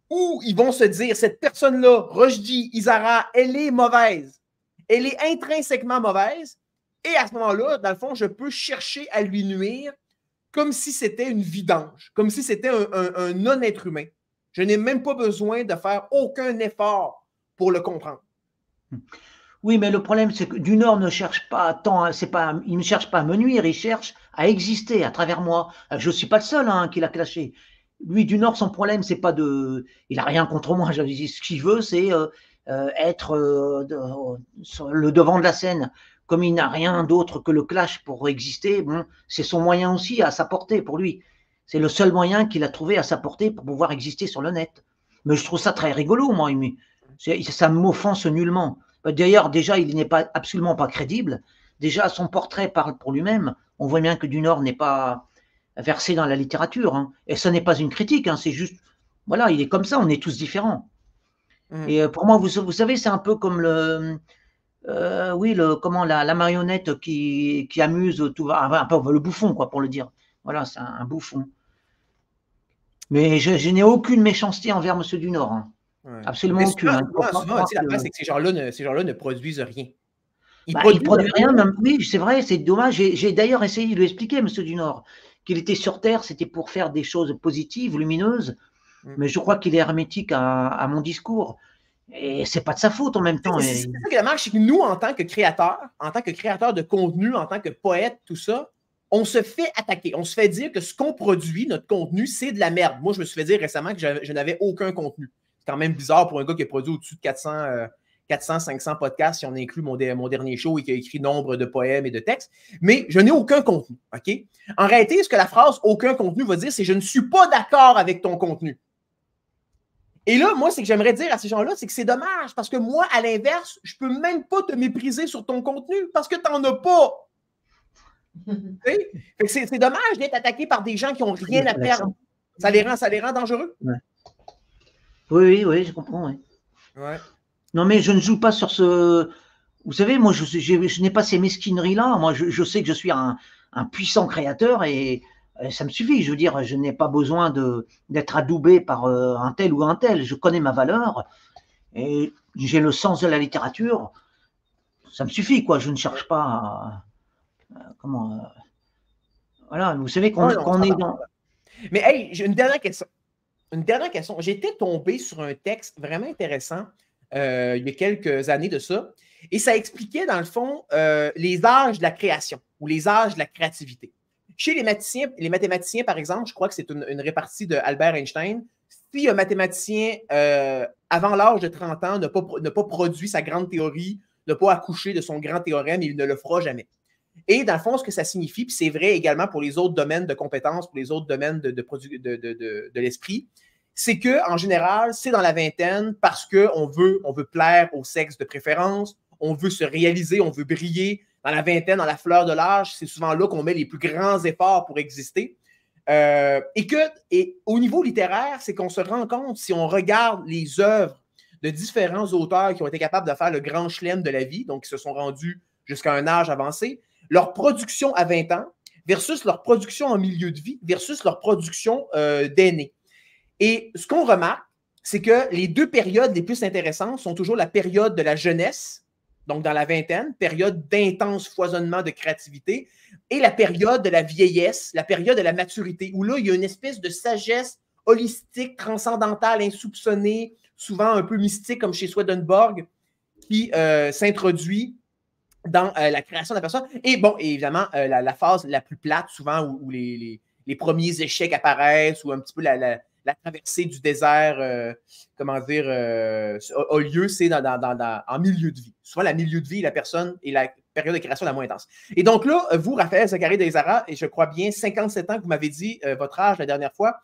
où ils vont se dire cette personne-là, Rushdie, Isara, elle est mauvaise. Elle est intrinsèquement mauvaise. Et à ce moment-là, dans le fond, je peux chercher à lui nuire comme si c'était une vidange, comme si c'était un non-être humain. Je n'ai même pas besoin de faire aucun effort pour le comprendre. Hmm. Oui, mais le problème, c'est que Nord ne cherche pas tant, hein, c'est pas, il ne cherche pas à me nuire, il cherche à exister à travers moi. Euh, je ne suis pas le seul hein, qui l'a clashé. Lui, Nord, son problème, c'est pas de. Il a rien contre moi, je dis, ce qu'il veut, c'est euh, euh, être le devant de la scène. Comme il n'a rien d'autre que le clash pour exister, bon, c'est son moyen aussi à sa portée pour lui. C'est le seul moyen qu'il a trouvé à sa portée pour pouvoir exister sur le net. Mais je trouve ça très rigolo, moi. Il, ça m'offense nullement. D'ailleurs, déjà, il n'est pas absolument pas crédible. Déjà, son portrait parle pour lui-même. On voit bien que nord n'est pas versé dans la littérature. Hein. Et ce n'est pas une critique, hein. c'est juste, voilà, il est comme ça, on est tous différents. Mm. Et euh, pour moi, vous, savez, c'est un peu comme le, euh, oui, comment la, marionnette qui, qui, amuse tout le bouffon, quoi, pour le dire. Voilà, c'est un, bouffon. Mais je, n'ai aucune méchanceté envers Monsieur Dunord. Hein. Absolument c'est que ces gens-là ne, produisent rien. Ils, bah, produisent, rien, même, oui, c'est vrai, c'est dommage. J'ai d'ailleurs essayé de lui expliquer, monsieur Nord, qu'il était sur Terre, c'était pour faire des choses positives, lumineuses, mm. mais je crois qu'il est hermétique à, mon discours. Et c'est pas de sa faute en même temps. C'est ça qui marche, c'est que nous, en tant que créateurs, en tant que créateurs de contenu, en tant que poètes, tout ça, on se fait attaquer. On se fait dire que ce qu'on produit, notre contenu, c'est de la merde. Moi, je me suis fait dire récemment que je n'avais aucun contenu. C'est quand même bizarre pour un gars qui a produit au-dessus de 400, 400, 500 podcasts, si on inclut mon, mon, dernier show et qui a écrit nombre de poèmes et de textes. Mais je n'ai aucun contenu. OK? En réalité, ce que la phrase aucun contenu va dire, c'est je ne suis pas d'accord avec ton contenu. Et là, moi, ce que j'aimerais dire à ces gens-là, c'est que c'est dommage parce que moi, à l'inverse, je ne peux même pas te mépriser sur ton contenu parce que tu n'en as pas. c'est dommage d'être attaqué par des gens qui n'ont rien à perdre. Ça les rend, ça les rend dangereux. Oui, oui, je comprends. Non, mais je ne joue pas sur ce. Vous savez, moi, je, n'ai pas ces mesquineries-là. Moi, je, sais que je suis un, puissant créateur et, ça me suffit. Je veux dire, je n'ai pas besoin d'être adoubé par euh, un tel ou un tel. Je connais ma valeur et j'ai le sens de la littérature. Ça me suffit, quoi. Je ne cherche pas euh, comment. Euh, voilà, vous savez qu'on, est dans. Mais hey, j'ai une dernière question une dernière question. J'étais tombé sur un texte vraiment intéressant euh, il y a quelques années de ça, et ça expliquait, dans le fond, euh, les âges de la création ou les âges de la créativité. Chez les mathématiciens, les mathématiciens par exemple, je crois que c'est une, répartie de Albert Einstein. Si un mathématicien, euh, avant l'âge de 30 ans, n'a pas, n'a pas produit sa grande théorie, n'a pas accouché de son grand théorème, il ne le fera jamais. Et dans le fond, ce que ça signifie, puis c'est vrai également pour les autres domaines de compétences, pour les autres domaines de, de, de, de, de l'esprit, c'est que en général, c'est dans la vingtaine parce qu'on veut, on veut plaire au sexe de préférence, on veut se réaliser, on veut briller. Dans la vingtaine, dans la fleur de l'âge, c'est souvent là qu'on met les plus grands efforts pour exister. Euh, et que, et au niveau littéraire, c'est qu'on se rend compte, si on regarde les œuvres de différents auteurs qui ont été capables de faire le grand chelem de la vie, donc qui se sont rendus jusqu'à un âge avancé, leur production à 20 ans versus leur production en milieu de vie versus leur production euh, d'aînés. Et ce qu'on remarque, c'est que les deux périodes les plus intéressantes sont toujours la période de la jeunesse, donc dans la vingtaine, période d'intense foisonnement de créativité, et la période de la vieillesse, la période de la maturité, où là, il y a une espèce de sagesse holistique, transcendantale, insoupçonnée, souvent un peu mystique comme chez Swedenborg, qui euh, s'introduit dans euh, la création de la personne. Et bon, évidemment, euh, la, phase la plus plate, souvent, où, les, premiers échecs apparaissent, ou un petit peu la, traversée du désert, euh, comment dire, a, lieu, c'est en milieu de vie. soit la milieu de vie, la personne et la période de création la moins intense. Et donc là, vous, Raphaël Zachary Desara, et je crois bien 57 ans que vous m'avez dit votre âge la dernière fois,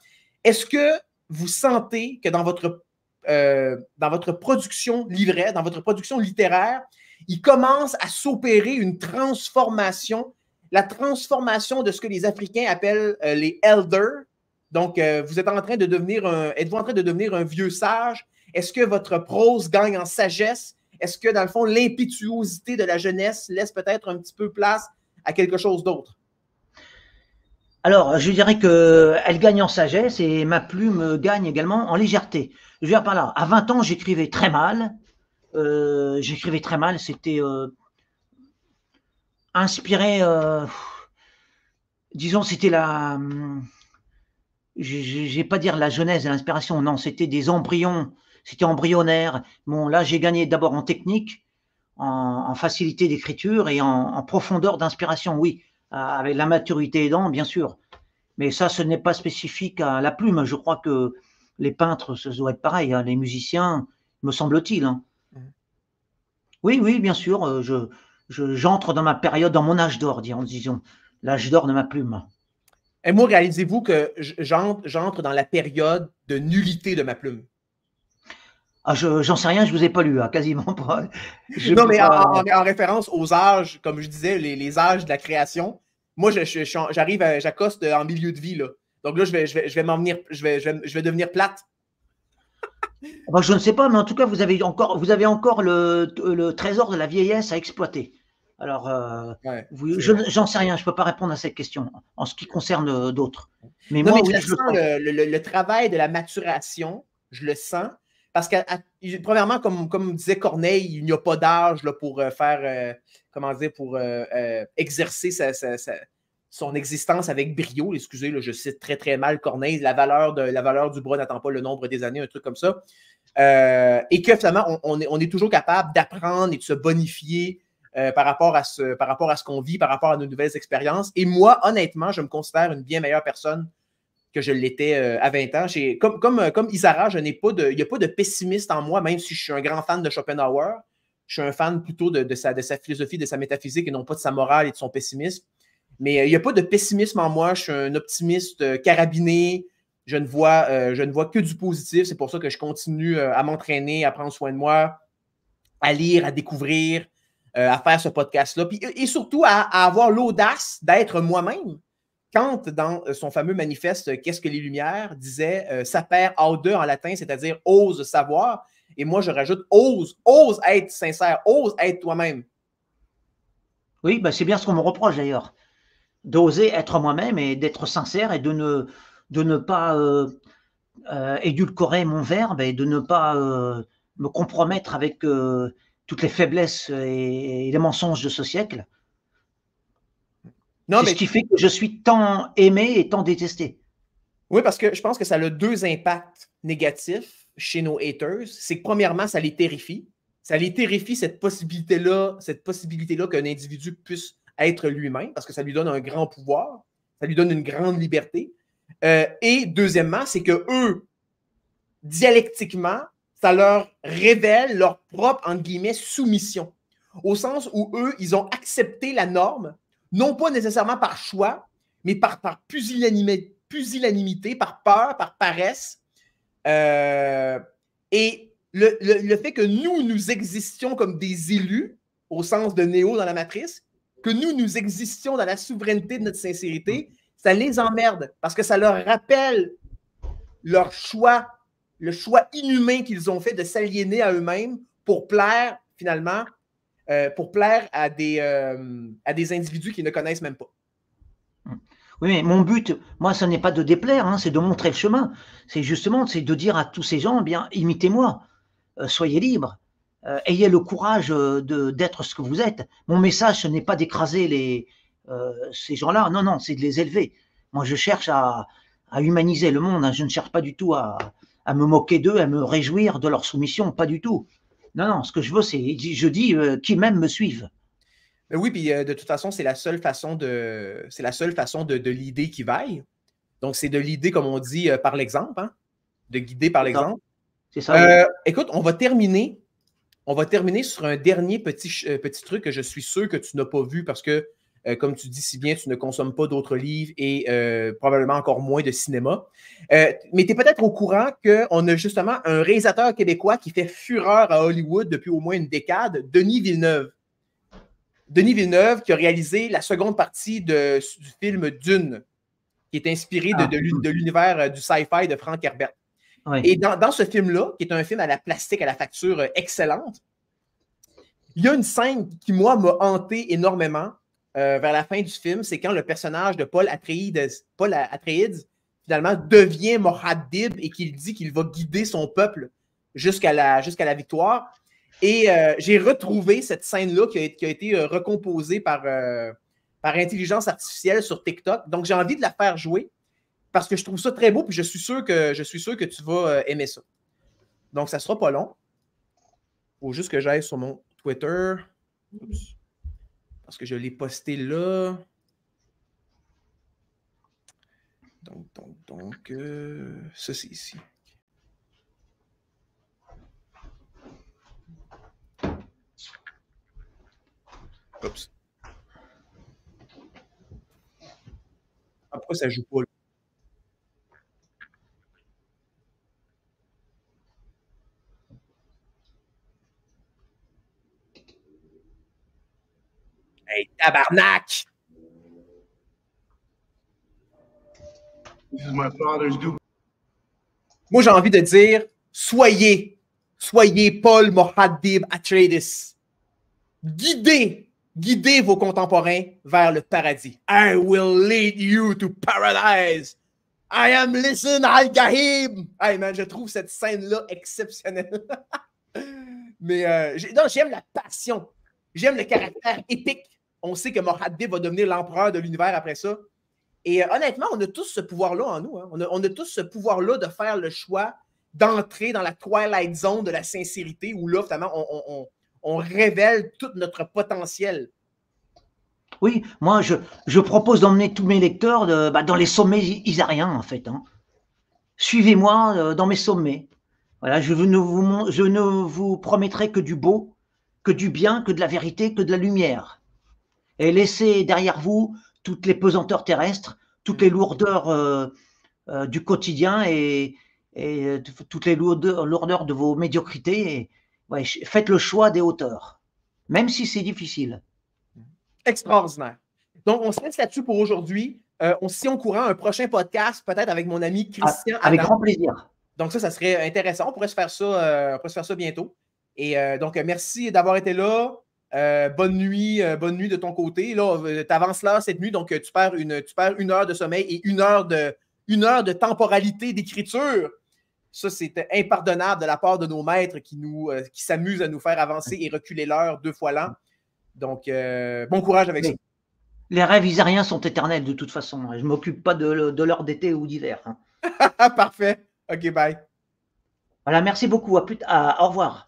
est-ce que vous sentez que dans votre, dans votre production livrée, dans votre production littéraire, il commence à s'opérer une transformation, la transformation de ce que les Africains appellent euh, les elders. Donc, euh, vous êtes en train de devenir un, vous en train de devenir un vieux sage? Est-ce que votre prose gagne en sagesse? Est-ce que, dans le fond, l'impétuosité de la jeunesse laisse peut-être un petit peu place à quelque chose d'autre? Alors, je dirais que euh, elle gagne en sagesse et ma plume gagne également en légèreté. Je veux dire par là, à 20 ans, j'écrivais très mal, euh, j'écrivais très mal, c'était euh, inspiré, euh, disons, c'était la, hum, je vais pas dire la genèse et l'inspiration, non, c'était des embryons, c'était embryonnaire. Bon, là, j'ai gagné d'abord en technique, en, facilité d'écriture et en, profondeur d'inspiration, oui, avec la maturité aidant, bien sûr. Mais ça, ce n'est pas spécifique à la plume. Je crois que les peintres, ça doit être pareil, hein, les musiciens, me semble-t-il. Hein. Oui, oui, bien sûr, euh, je, j'entre dans ma période, dans mon âge d'or, disons, l'âge d'or de ma plume. Et moi, réalisez-vous que j'entre dans la période de nullité de ma plume? Ah, j'en sais rien, je ne vous ai pas lu, hein, quasiment pas. non, mais En, référence aux âges, comme je disais, les, âges de la création, moi, j'arrive, j'accoste en milieu de vie. Là. Donc là, je vais, je vais, m'en venir, je vais, je vais devenir plate je ne sais pas, mais en tout cas, vous avez encore, vous avez encore le, trésor de la vieillesse à exploiter. Alors, euh, j'en sais rien, je ne peux pas répondre à cette question en ce qui concerne euh, d'autres. Mais moi, le, travail de la maturation, je le sens. Parce que, premièrement, comme, comme disait Corneille, il n'y a pas d'âge pour euh, faire, comment dire, pour exercer sa, sa son existence avec brio. Excusez, là, je cite très très mal Corneille, la valeur, du bras n'attend pas le nombre des années, un truc comme ça. Euh, et que finalement, on, est, toujours capable d'apprendre et de se bonifier euh, par rapport à ce, ce qu'on vit, par rapport à nos nouvelles expériences. Et moi, honnêtement, je me considère une bien meilleure personne que je l'étais euh, à 20 ans. Comme, Isara, je n'ai pas de, il n'y a pas de pessimiste en moi, même si je suis un grand fan de Schopenhauer. Je suis un fan plutôt de sa philosophie, de sa métaphysique et non pas de sa morale et de son pessimisme. Mais euh, il n'y a pas de pessimisme en moi. Je suis un optimiste euh, carabiné. Je ne, vois, euh, je ne vois que du positif. C'est pour ça que je continue à m'entraîner, à prendre soin de moi, à lire, à découvrir, à faire ce podcast-là. Et, surtout à, avoir l'audace d'être moi-même. Kant, dans son fameux manifeste Qu'est-ce que les Lumières, disait Saper aude en latin, c'est-à-dire ose savoir. Et moi, je rajoute ose, ose être sincère, ose être toi-même. Oui, bah c'est bien ce qu'on me reproche d'ailleurs d'oser être moi-même et d'être sincère et de ne, de ne pas euh, euh, édulcorer mon verbe et de ne pas euh, me compromettre avec toutes les faiblesses et, les mensonges de ce siècle. Non, Ce qui fait que je suis tant aimé et tant détesté. Oui, parce que je pense que ça a deux impacts négatifs chez nos haters. C'est que premièrement, ça les terrifie. Ça les terrifie cette possibilité-là, cette possibilité-là qu'un individu puisse être lui-même parce que ça lui donne un grand pouvoir, ça lui donne une grande liberté. Euh, et deuxièmement, c'est que eux, dialectiquement, ça leur révèle leur propre, entre guillemets, soumission. Au sens où eux, ils ont accepté la norme, non pas nécessairement par choix, mais par, par pusillanimité, pusillanimité par peur, par paresse. Euh, et le fait que nous, nous existions comme des élus, au sens de Néo dans la matrice, que nous, nous existions dans la souveraineté de notre sincérité, mm. ça les emmerde parce que ça leur rappelle leur choix, le choix inhumain qu'ils ont fait de s'aliéner à eux-mêmes pour plaire, finalement, euh, pour plaire à des, euh, à des individus qu'ils ne connaissent même pas. Mm. Oui, mais mon but, moi, ce n'est pas de déplaire, hein, c'est de montrer le chemin. C'est justement c'est de dire à tous ces gens, eh bien, imitez-moi, euh, soyez libres. Euh, ayez le courage euh, de d'être ce que vous êtes. Mon message, ce n'est pas d'écraser les euh, ces gens-là. Non, non, c'est de les élever. Moi, je cherche à, humaniser le monde. Hein. Je ne cherche pas du tout à, me moquer d'eux, à me réjouir de leur soumission. Pas du tout. Non, non, ce que je veux, c'est, je dis, quils qui me suivent. Oui, puis de toute façon, c'est la seule façon de, c'est la seule façon de, l'idée qui vaille. Donc, c'est de l'idée, comme on dit, par l'exemple, hein, de guider par l'exemple. C'est ça. Écoute, on va terminer on va terminer sur un dernier petit, euh, petit truc que je suis sûr que tu n'as pas vu parce que, euh, comme tu dis si bien, tu ne consommes pas d'autres livres et euh, probablement encore moins de cinéma. mais tu es peut-être au courant qu'on a justement un réalisateur québécois qui fait fureur à Hollywood depuis au moins une décade, Denis Villeneuve. Denis Villeneuve qui a réalisé la seconde partie de, du film Dune, qui est inspiré de, ah. de l'univers du sci-fi de Frank Herbert. Et dans, ce film-là, qui est un film à la plastique, à la facture euh, excellente, il y a une scène qui, moi, m'a hanté énormément euh, vers la fin du film. C'est quand le personnage de Paul Atreides, Paul finalement, devient Moradib et qu'il dit qu'il va guider son peuple jusqu'à la, jusqu'à la victoire. Et euh, j'ai retrouvé cette scène-là qui, a été recomposée par, par intelligence artificielle sur TikTok. Donc, j'ai envie de la faire jouer parce que je trouve ça très beau, puis je suis sûr que, je suis sûr que tu vas euh, aimer ça. Donc, ça ne sera pas long. Il faut juste que j'aille sur mon Twitter. Oups. Parce que je l'ai posté là. Donc, donc, donc, ça euh, c'est ici. Oups. Après, ça joue pas là? Hey, tabarnak! Moi, j'ai envie de dire, soyez, soyez Paul Mohadib Atreides. Guidez, guidez vos contemporains vers le paradis. I will lead you to paradise. I am listen al-Gahib. Hey man, je trouve cette scène-là exceptionnelle. Mais euh, j'aime la passion. J'aime le caractère épique on sait que Mohaddib va devenir l'empereur de l'univers après ça. Et euh, honnêtement, on a tous ce pouvoir-là en nous. Hein. On, a, tous ce pouvoir-là de faire le choix d'entrer dans la twilight zone de la sincérité où là, finalement, on, on révèle tout notre potentiel. Oui, moi, je, je propose d'emmener tous mes lecteurs bah, dans les sommets isariens, en fait. Hein. Suivez-moi euh, dans mes sommets. Voilà, je vous, je ne vous promettrai que du beau, que du bien, que de la vérité, que de la lumière et laissez derrière vous toutes les pesanteurs terrestres, toutes les mm. lourdeurs euh, euh, du quotidien et, euh, toutes les lourdeurs, de vos médiocrités. faites le choix des hauteurs, même si c'est difficile. Extraordinaire. Donc, on se laisse là-dessus pour aujourd'hui. On se s'y en courant un prochain podcast, peut-être avec mon ami ah, Christian. avec grand plaisir. Donc, ça, ça serait intéressant. On pourrait se faire ça, on pourrait se faire ça bientôt. Et donc, merci d'avoir été là. Euh, bonne nuit, euh, bonne nuit de ton côté. Là, euh, tu avances l'heure cette nuit, donc tu perds, une, tu une heure de sommeil et une heure de, une heure de temporalité d'écriture. Ça, c'est impardonnable de la part de nos maîtres qui, nous, qui s'amusent à nous faire avancer et reculer l'heure deux fois l'an. Donc, bon courage avec ça. Les rêves isériens sont éternels de toute façon. Je ne m'occupe pas de, l'heure d'été ou d'hiver. Hein. Parfait. OK, bye. Voilà, merci beaucoup. À plus au revoir.